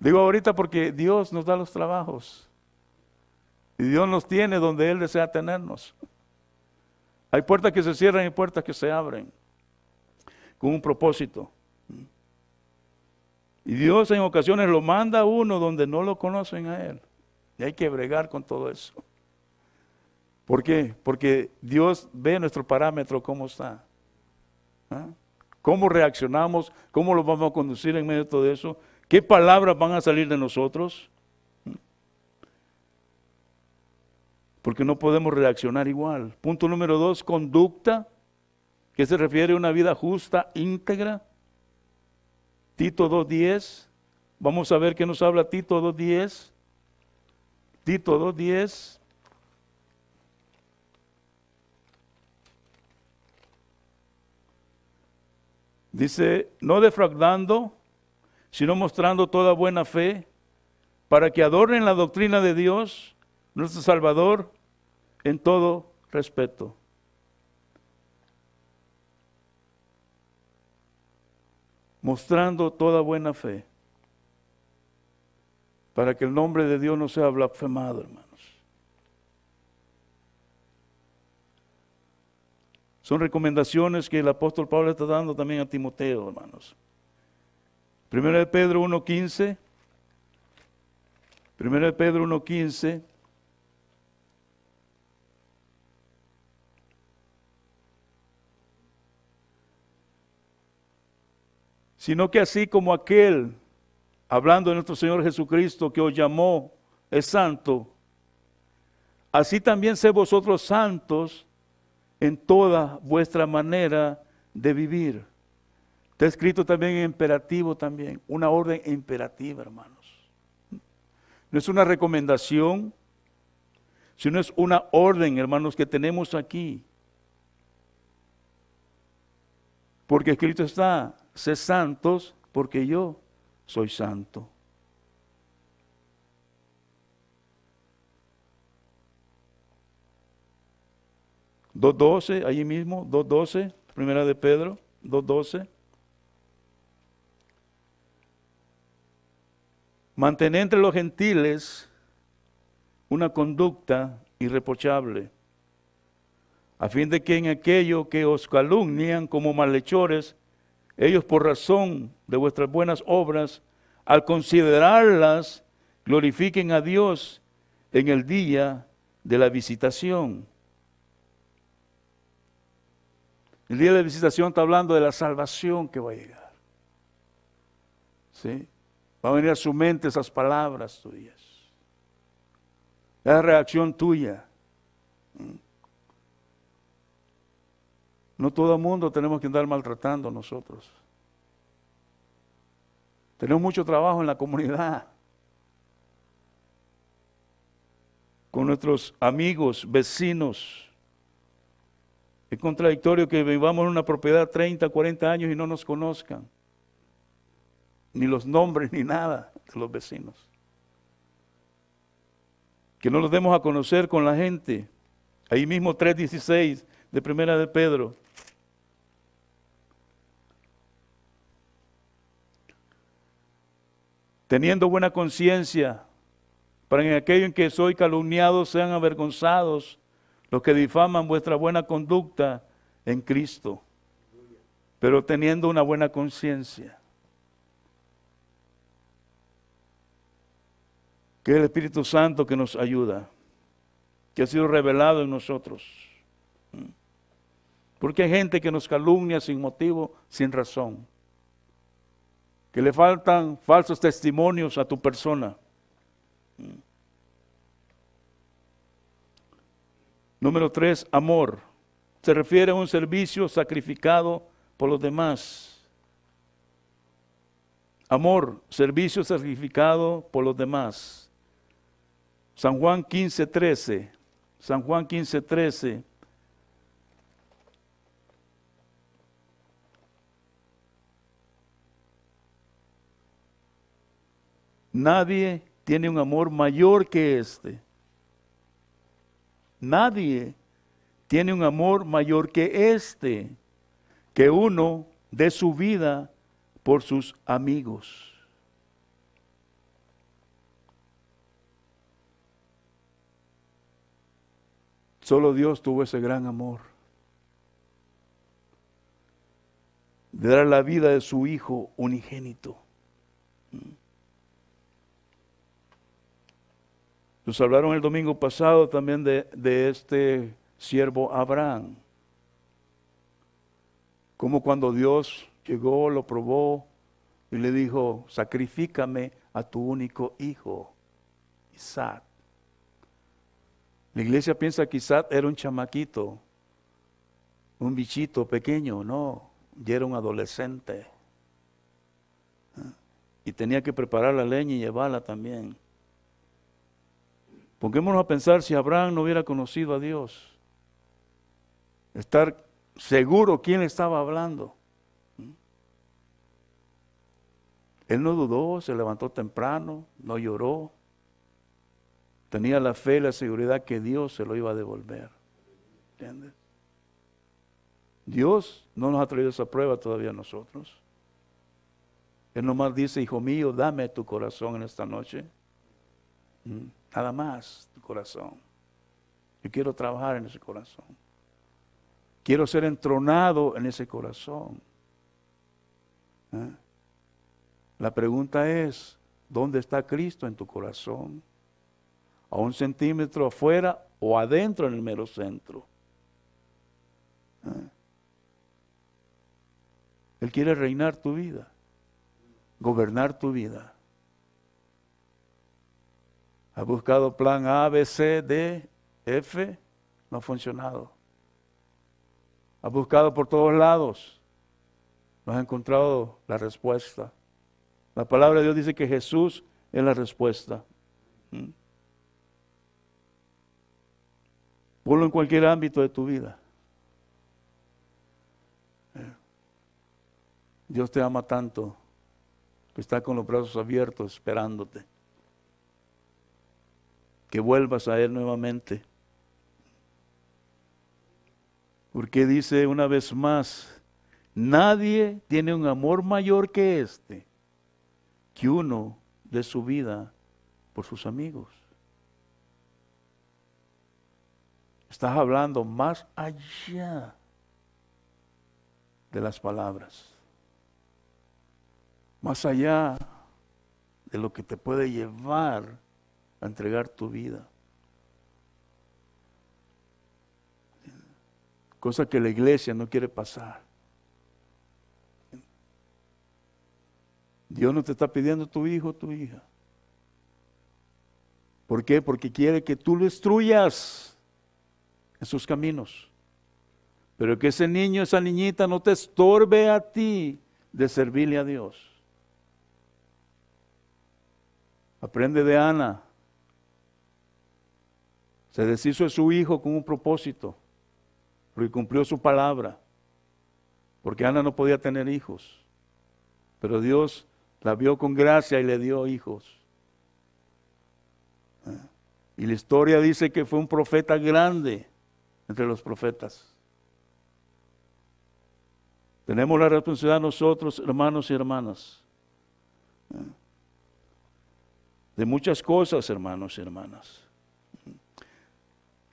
Digo ahorita porque Dios nos da los trabajos. Y Dios nos tiene donde Él desea tenernos. Hay puertas que se cierran y puertas que se abren con un propósito. Y Dios en ocasiones lo manda a uno donde no lo conocen a Él. Y hay que bregar con todo eso. ¿Por qué? Porque Dios ve nuestro parámetro, cómo está. ¿Ah? ¿Cómo reaccionamos? ¿Cómo lo vamos a conducir en medio de todo eso? ¿Qué palabras van a salir de nosotros? ¿Mm? Porque no podemos reaccionar igual. Punto número dos, conducta, que se refiere a una vida justa, íntegra. Tito 2.10. Vamos a ver qué nos habla Tito 2.10. Tito 2.10. Dice, no defraudando, sino mostrando toda buena fe, para que adornen la doctrina de Dios, nuestro Salvador, en todo respeto. Mostrando toda buena fe, para que el nombre de Dios no sea blasfemado, hermano. Son recomendaciones que el apóstol Pablo está dando también a Timoteo, hermanos. Primero de Pedro 1.15. Primero de Pedro 1.15. Sino que así como aquel, hablando de nuestro Señor Jesucristo, que os llamó, es santo, así también sé vosotros santos en toda vuestra manera de vivir. Está escrito también en imperativo también, una orden imperativa, hermanos. No es una recomendación, sino es una orden, hermanos, que tenemos aquí. Porque escrito está, sé santos porque yo soy santo. 2.12, allí mismo, 2.12, primera de Pedro, 2.12. Mantener entre los gentiles una conducta irreprochable, a fin de que en aquello que os calumnian como malhechores, ellos por razón de vuestras buenas obras, al considerarlas, glorifiquen a Dios en el día de la visitación. El día de la visitación está hablando de la salvación que va a llegar. ¿Sí? Va a venir a su mente esas palabras tuyas. La reacción tuya. No todo el mundo tenemos que andar maltratando nosotros. Tenemos mucho trabajo en la comunidad. Con nuestros amigos, vecinos es contradictorio que vivamos en una propiedad 30, 40 años y no nos conozcan. Ni los nombres, ni nada de los vecinos. Que no los demos a conocer con la gente. Ahí mismo 3.16 de Primera de Pedro. Teniendo buena conciencia, para en aquello en que soy calumniado sean avergonzados los que difaman vuestra buena conducta en Cristo, pero teniendo una buena conciencia. Que el Espíritu Santo que nos ayuda, que ha sido revelado en nosotros. Porque hay gente que nos calumnia sin motivo, sin razón. Que le faltan falsos testimonios a tu persona. Número tres, amor. Se refiere a un servicio sacrificado por los demás. Amor, servicio sacrificado por los demás. San Juan 15, 13. San Juan 15, 13. Nadie tiene un amor mayor que este Nadie tiene un amor mayor que este, que uno dé su vida por sus amigos. Solo Dios tuvo ese gran amor de dar la vida de su Hijo unigénito. Nos hablaron el domingo pasado también de, este siervo Abraham. Como cuando Dios llegó, lo probó y le dijo, sacrifícame a tu único hijo, Isaac. La iglesia piensa que Isaac era un chamaquito, un bichito pequeño, no, ya era un adolescente. ¿Eh? Y tenía que preparar la leña y llevarla también. Pongámonos a pensar si Abraham no hubiera conocido a Dios. Estar seguro quién estaba hablando. Él no dudó, se levantó temprano, no lloró. Tenía la fe y la seguridad que Dios se lo iba a devolver. ¿Entiendes? Dios no nos ha traído esa prueba todavía a nosotros. Él nomás dice, hijo mío, dame tu corazón en esta noche. Mm. Nada más tu corazón. Yo quiero trabajar en ese corazón. Quiero ser entronado en ese corazón. ¿Eh? La pregunta es, ¿dónde está Cristo en tu corazón? ¿A un centímetro afuera o adentro en el mero centro? ¿Eh? Él quiere reinar tu vida, gobernar tu vida. Ha buscado plan A, B, C, D, F, no ha funcionado. Ha buscado por todos lados, no ha encontrado la respuesta. La palabra de Dios dice que Jesús es la respuesta. ¿Mm? Ponlo en cualquier ámbito de tu vida. Dios te ama tanto que está con los brazos abiertos esperándote que vuelvas a Él nuevamente. Porque dice una vez más, nadie tiene un amor mayor que este, que uno de su vida por sus amigos. Estás hablando más allá de las palabras, más allá de lo que te puede llevar a entregar tu vida. Cosa que la iglesia no quiere pasar. Dios no te está pidiendo tu hijo o tu hija. ¿Por qué? Porque quiere que tú lo destruyas. en sus caminos. Pero que ese niño, esa niñita no te estorbe a ti de servirle a Dios. Aprende de Ana. Se deshizo de su hijo con un propósito, y cumplió su palabra, porque Ana no podía tener hijos, pero Dios la vio con gracia y le dio hijos. Y la historia dice que fue un profeta grande entre los profetas. Tenemos la responsabilidad nosotros, hermanos y hermanas, de muchas cosas, hermanos y hermanas.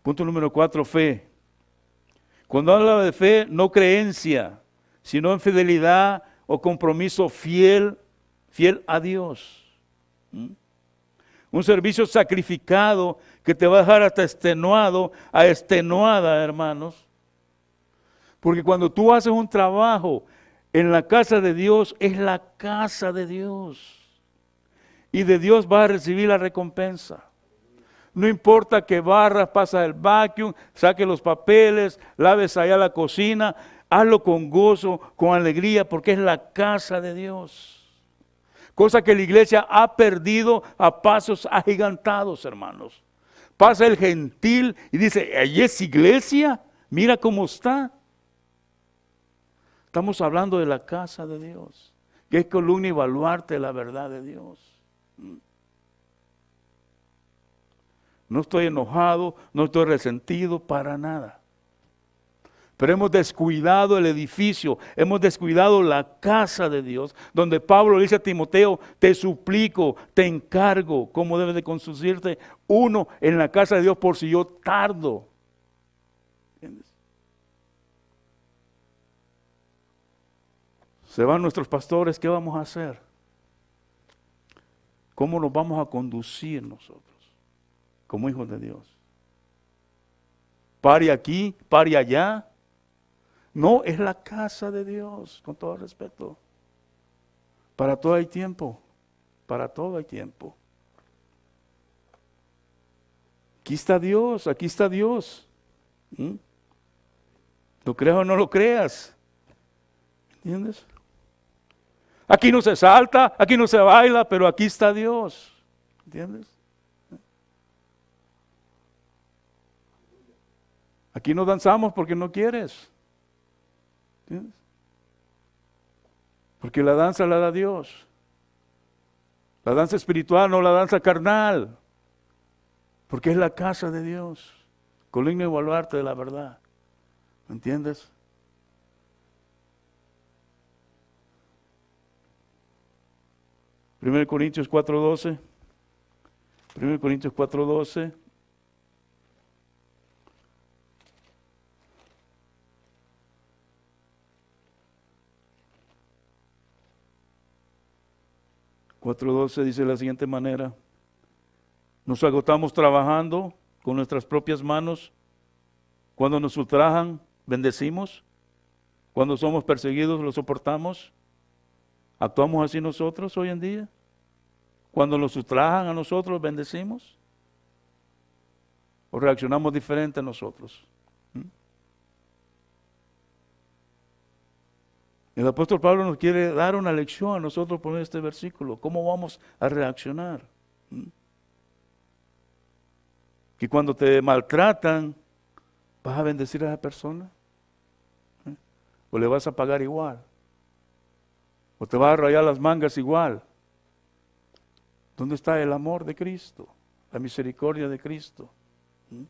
Punto número cuatro, fe. Cuando habla de fe, no creencia, sino en fidelidad o compromiso fiel, fiel a Dios. ¿Mm? Un servicio sacrificado que te va a dejar hasta extenuado, a extenuada, hermanos. Porque cuando tú haces un trabajo en la casa de Dios, es la casa de Dios. Y de Dios vas a recibir la recompensa. No importa que barras, pasa el vacuum, saque los papeles, laves allá la cocina, hazlo con gozo, con alegría, porque es la casa de Dios. Cosa que la iglesia ha perdido a pasos agigantados, hermanos. Pasa el gentil y dice, ¿ahí es iglesia? Mira cómo está. Estamos hablando de la casa de Dios, que es columna y baluarte de la verdad de Dios no estoy enojado, no estoy resentido para nada. Pero hemos descuidado el edificio, hemos descuidado la casa de Dios, donde Pablo le dice a Timoteo, te suplico, te encargo, cómo debes de conducirte uno en la casa de Dios por si yo tardo. Se van nuestros pastores, ¿qué vamos a hacer? ¿Cómo nos vamos a conducir nosotros? como hijos de Dios. Pare aquí, pare allá. No, es la casa de Dios, con todo respeto. Para todo hay tiempo, para todo hay tiempo. Aquí está Dios, aquí está Dios. ¿Mm? Lo creas o no lo creas. ¿Entiendes? Aquí no se salta, aquí no se baila, pero aquí está Dios. ¿Entiendes? Aquí no danzamos porque no quieres. ¿Entiendes? Porque la danza la da Dios. La danza espiritual, no la danza carnal. Porque es la casa de Dios. Colina y baluarte de la verdad. ¿Me entiendes? Primero Corintios 4.12. Primero Corintios 4.12. 4.12 dice de la siguiente manera, nos agotamos trabajando con nuestras propias manos, cuando nos ultrajan, bendecimos, cuando somos perseguidos, lo soportamos, actuamos así nosotros hoy en día, cuando nos ultrajan a nosotros, bendecimos, o reaccionamos diferente a nosotros. El apóstol Pablo nos quiere dar una lección a nosotros por este versículo. ¿Cómo vamos a reaccionar? ¿Mm? Que cuando te maltratan, ¿vas a bendecir a esa persona? ¿Eh? ¿O le vas a pagar igual? ¿O te vas a rayar las mangas igual? ¿Dónde está el amor de Cristo? La misericordia de Cristo. ¿Mm?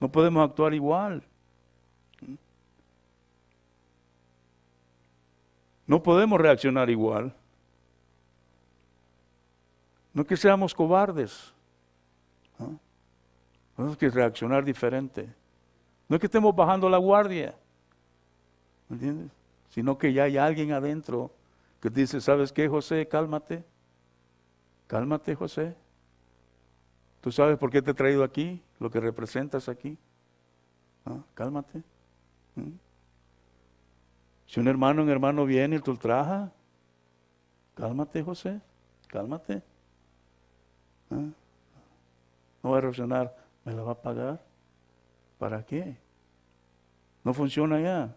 No podemos actuar igual. No podemos reaccionar igual. No que seamos cobardes. Tenemos que reaccionar diferente. No es que estemos bajando la guardia. ¿Me entiendes? Sino que ya hay alguien adentro que dice, ¿sabes qué, José? Cálmate. Cálmate, José. ¿Tú sabes por qué te he traído aquí? Lo que representas aquí. Cálmate. ¿Mm? Si un hermano, un hermano viene y te ultraja, cálmate, José, cálmate. ¿Ah? No va a reaccionar, me la va a pagar. ¿Para qué? No funciona ya.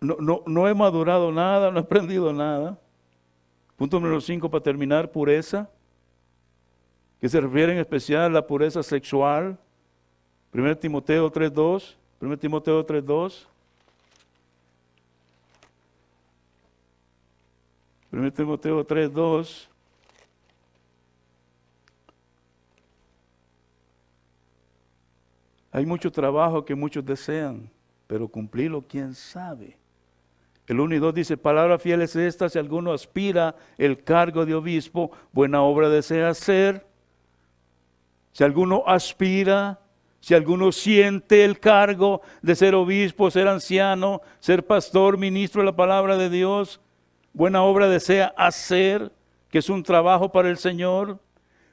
No, no he madurado nada, no he aprendido nada. Punto número 5 para terminar, pureza, que se refiere en especial a la pureza sexual. 1 Timoteo 3.2 1 Timoteo 3.2. 1 Timoteo 3.2. Hay mucho trabajo que muchos desean, pero cumplirlo quién sabe. El 1 y 2 dice, palabra fiel es esta, si alguno aspira el cargo de obispo, buena obra desea hacer. Si alguno aspira si alguno siente el cargo de ser obispo, ser anciano, ser pastor, ministro de la palabra de Dios, buena obra desea hacer, que es un trabajo para el Señor.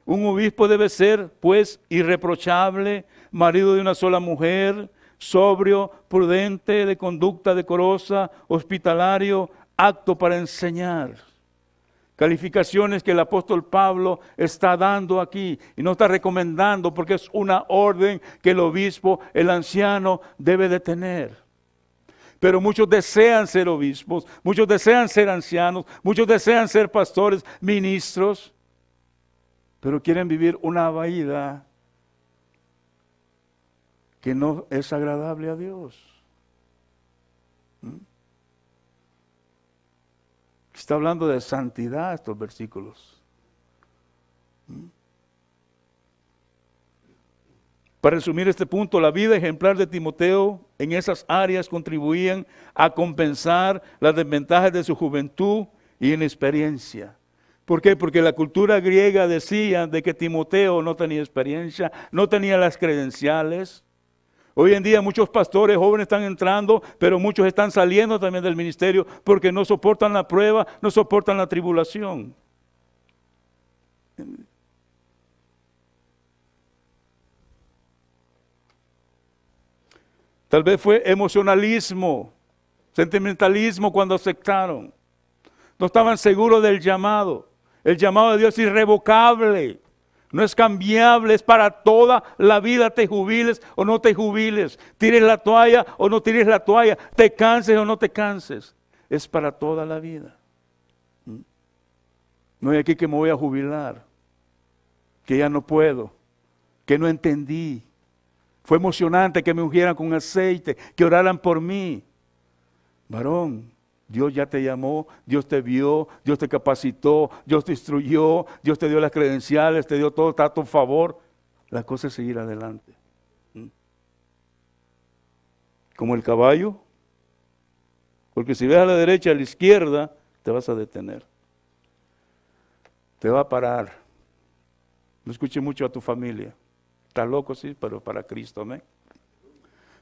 Un obispo debe ser, pues, irreprochable, marido de una sola mujer, sobrio, prudente, de conducta decorosa, hospitalario, apto para enseñar. Calificaciones que el apóstol Pablo está dando aquí y no está recomendando porque es una orden que el obispo, el anciano, debe de tener. Pero muchos desean ser obispos, muchos desean ser ancianos, muchos desean ser pastores, ministros, pero quieren vivir una vida que no es agradable a Dios. ¿Mm? Está hablando de santidad estos versículos. Para resumir este punto, la vida ejemplar de Timoteo en esas áreas contribuían a compensar las desventajas de su juventud y inexperiencia. ¿Por qué? Porque la cultura griega decía de que Timoteo no tenía experiencia, no tenía las credenciales, Hoy en día muchos pastores jóvenes están entrando, pero muchos están saliendo también del ministerio porque no soportan la prueba, no soportan la tribulación. Tal vez fue emocionalismo, sentimentalismo cuando aceptaron. No estaban seguros del llamado. El llamado de Dios es irrevocable no es cambiable, es para toda la vida, te jubiles o no te jubiles, tires la toalla o no tires la toalla, te canses o no te canses, es para toda la vida. Mm. No hay aquí que me voy a jubilar, que ya no puedo, que no entendí. Fue emocionante que me ungieran con aceite, que oraran por mí. Varón, Dios ya te llamó, Dios te vio, Dios te capacitó, Dios te instruyó, Dios te dio las credenciales, te dio todo, está a tu favor. La cosa es seguir adelante. ¿Mm? Como el caballo. Porque si ves a la derecha, a la izquierda, te vas a detener. Te va a parar. No escuche mucho a tu familia. Está loco, sí, pero para Cristo, amén.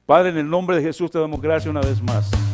Padre, en el nombre de Jesús te damos gracias una vez más.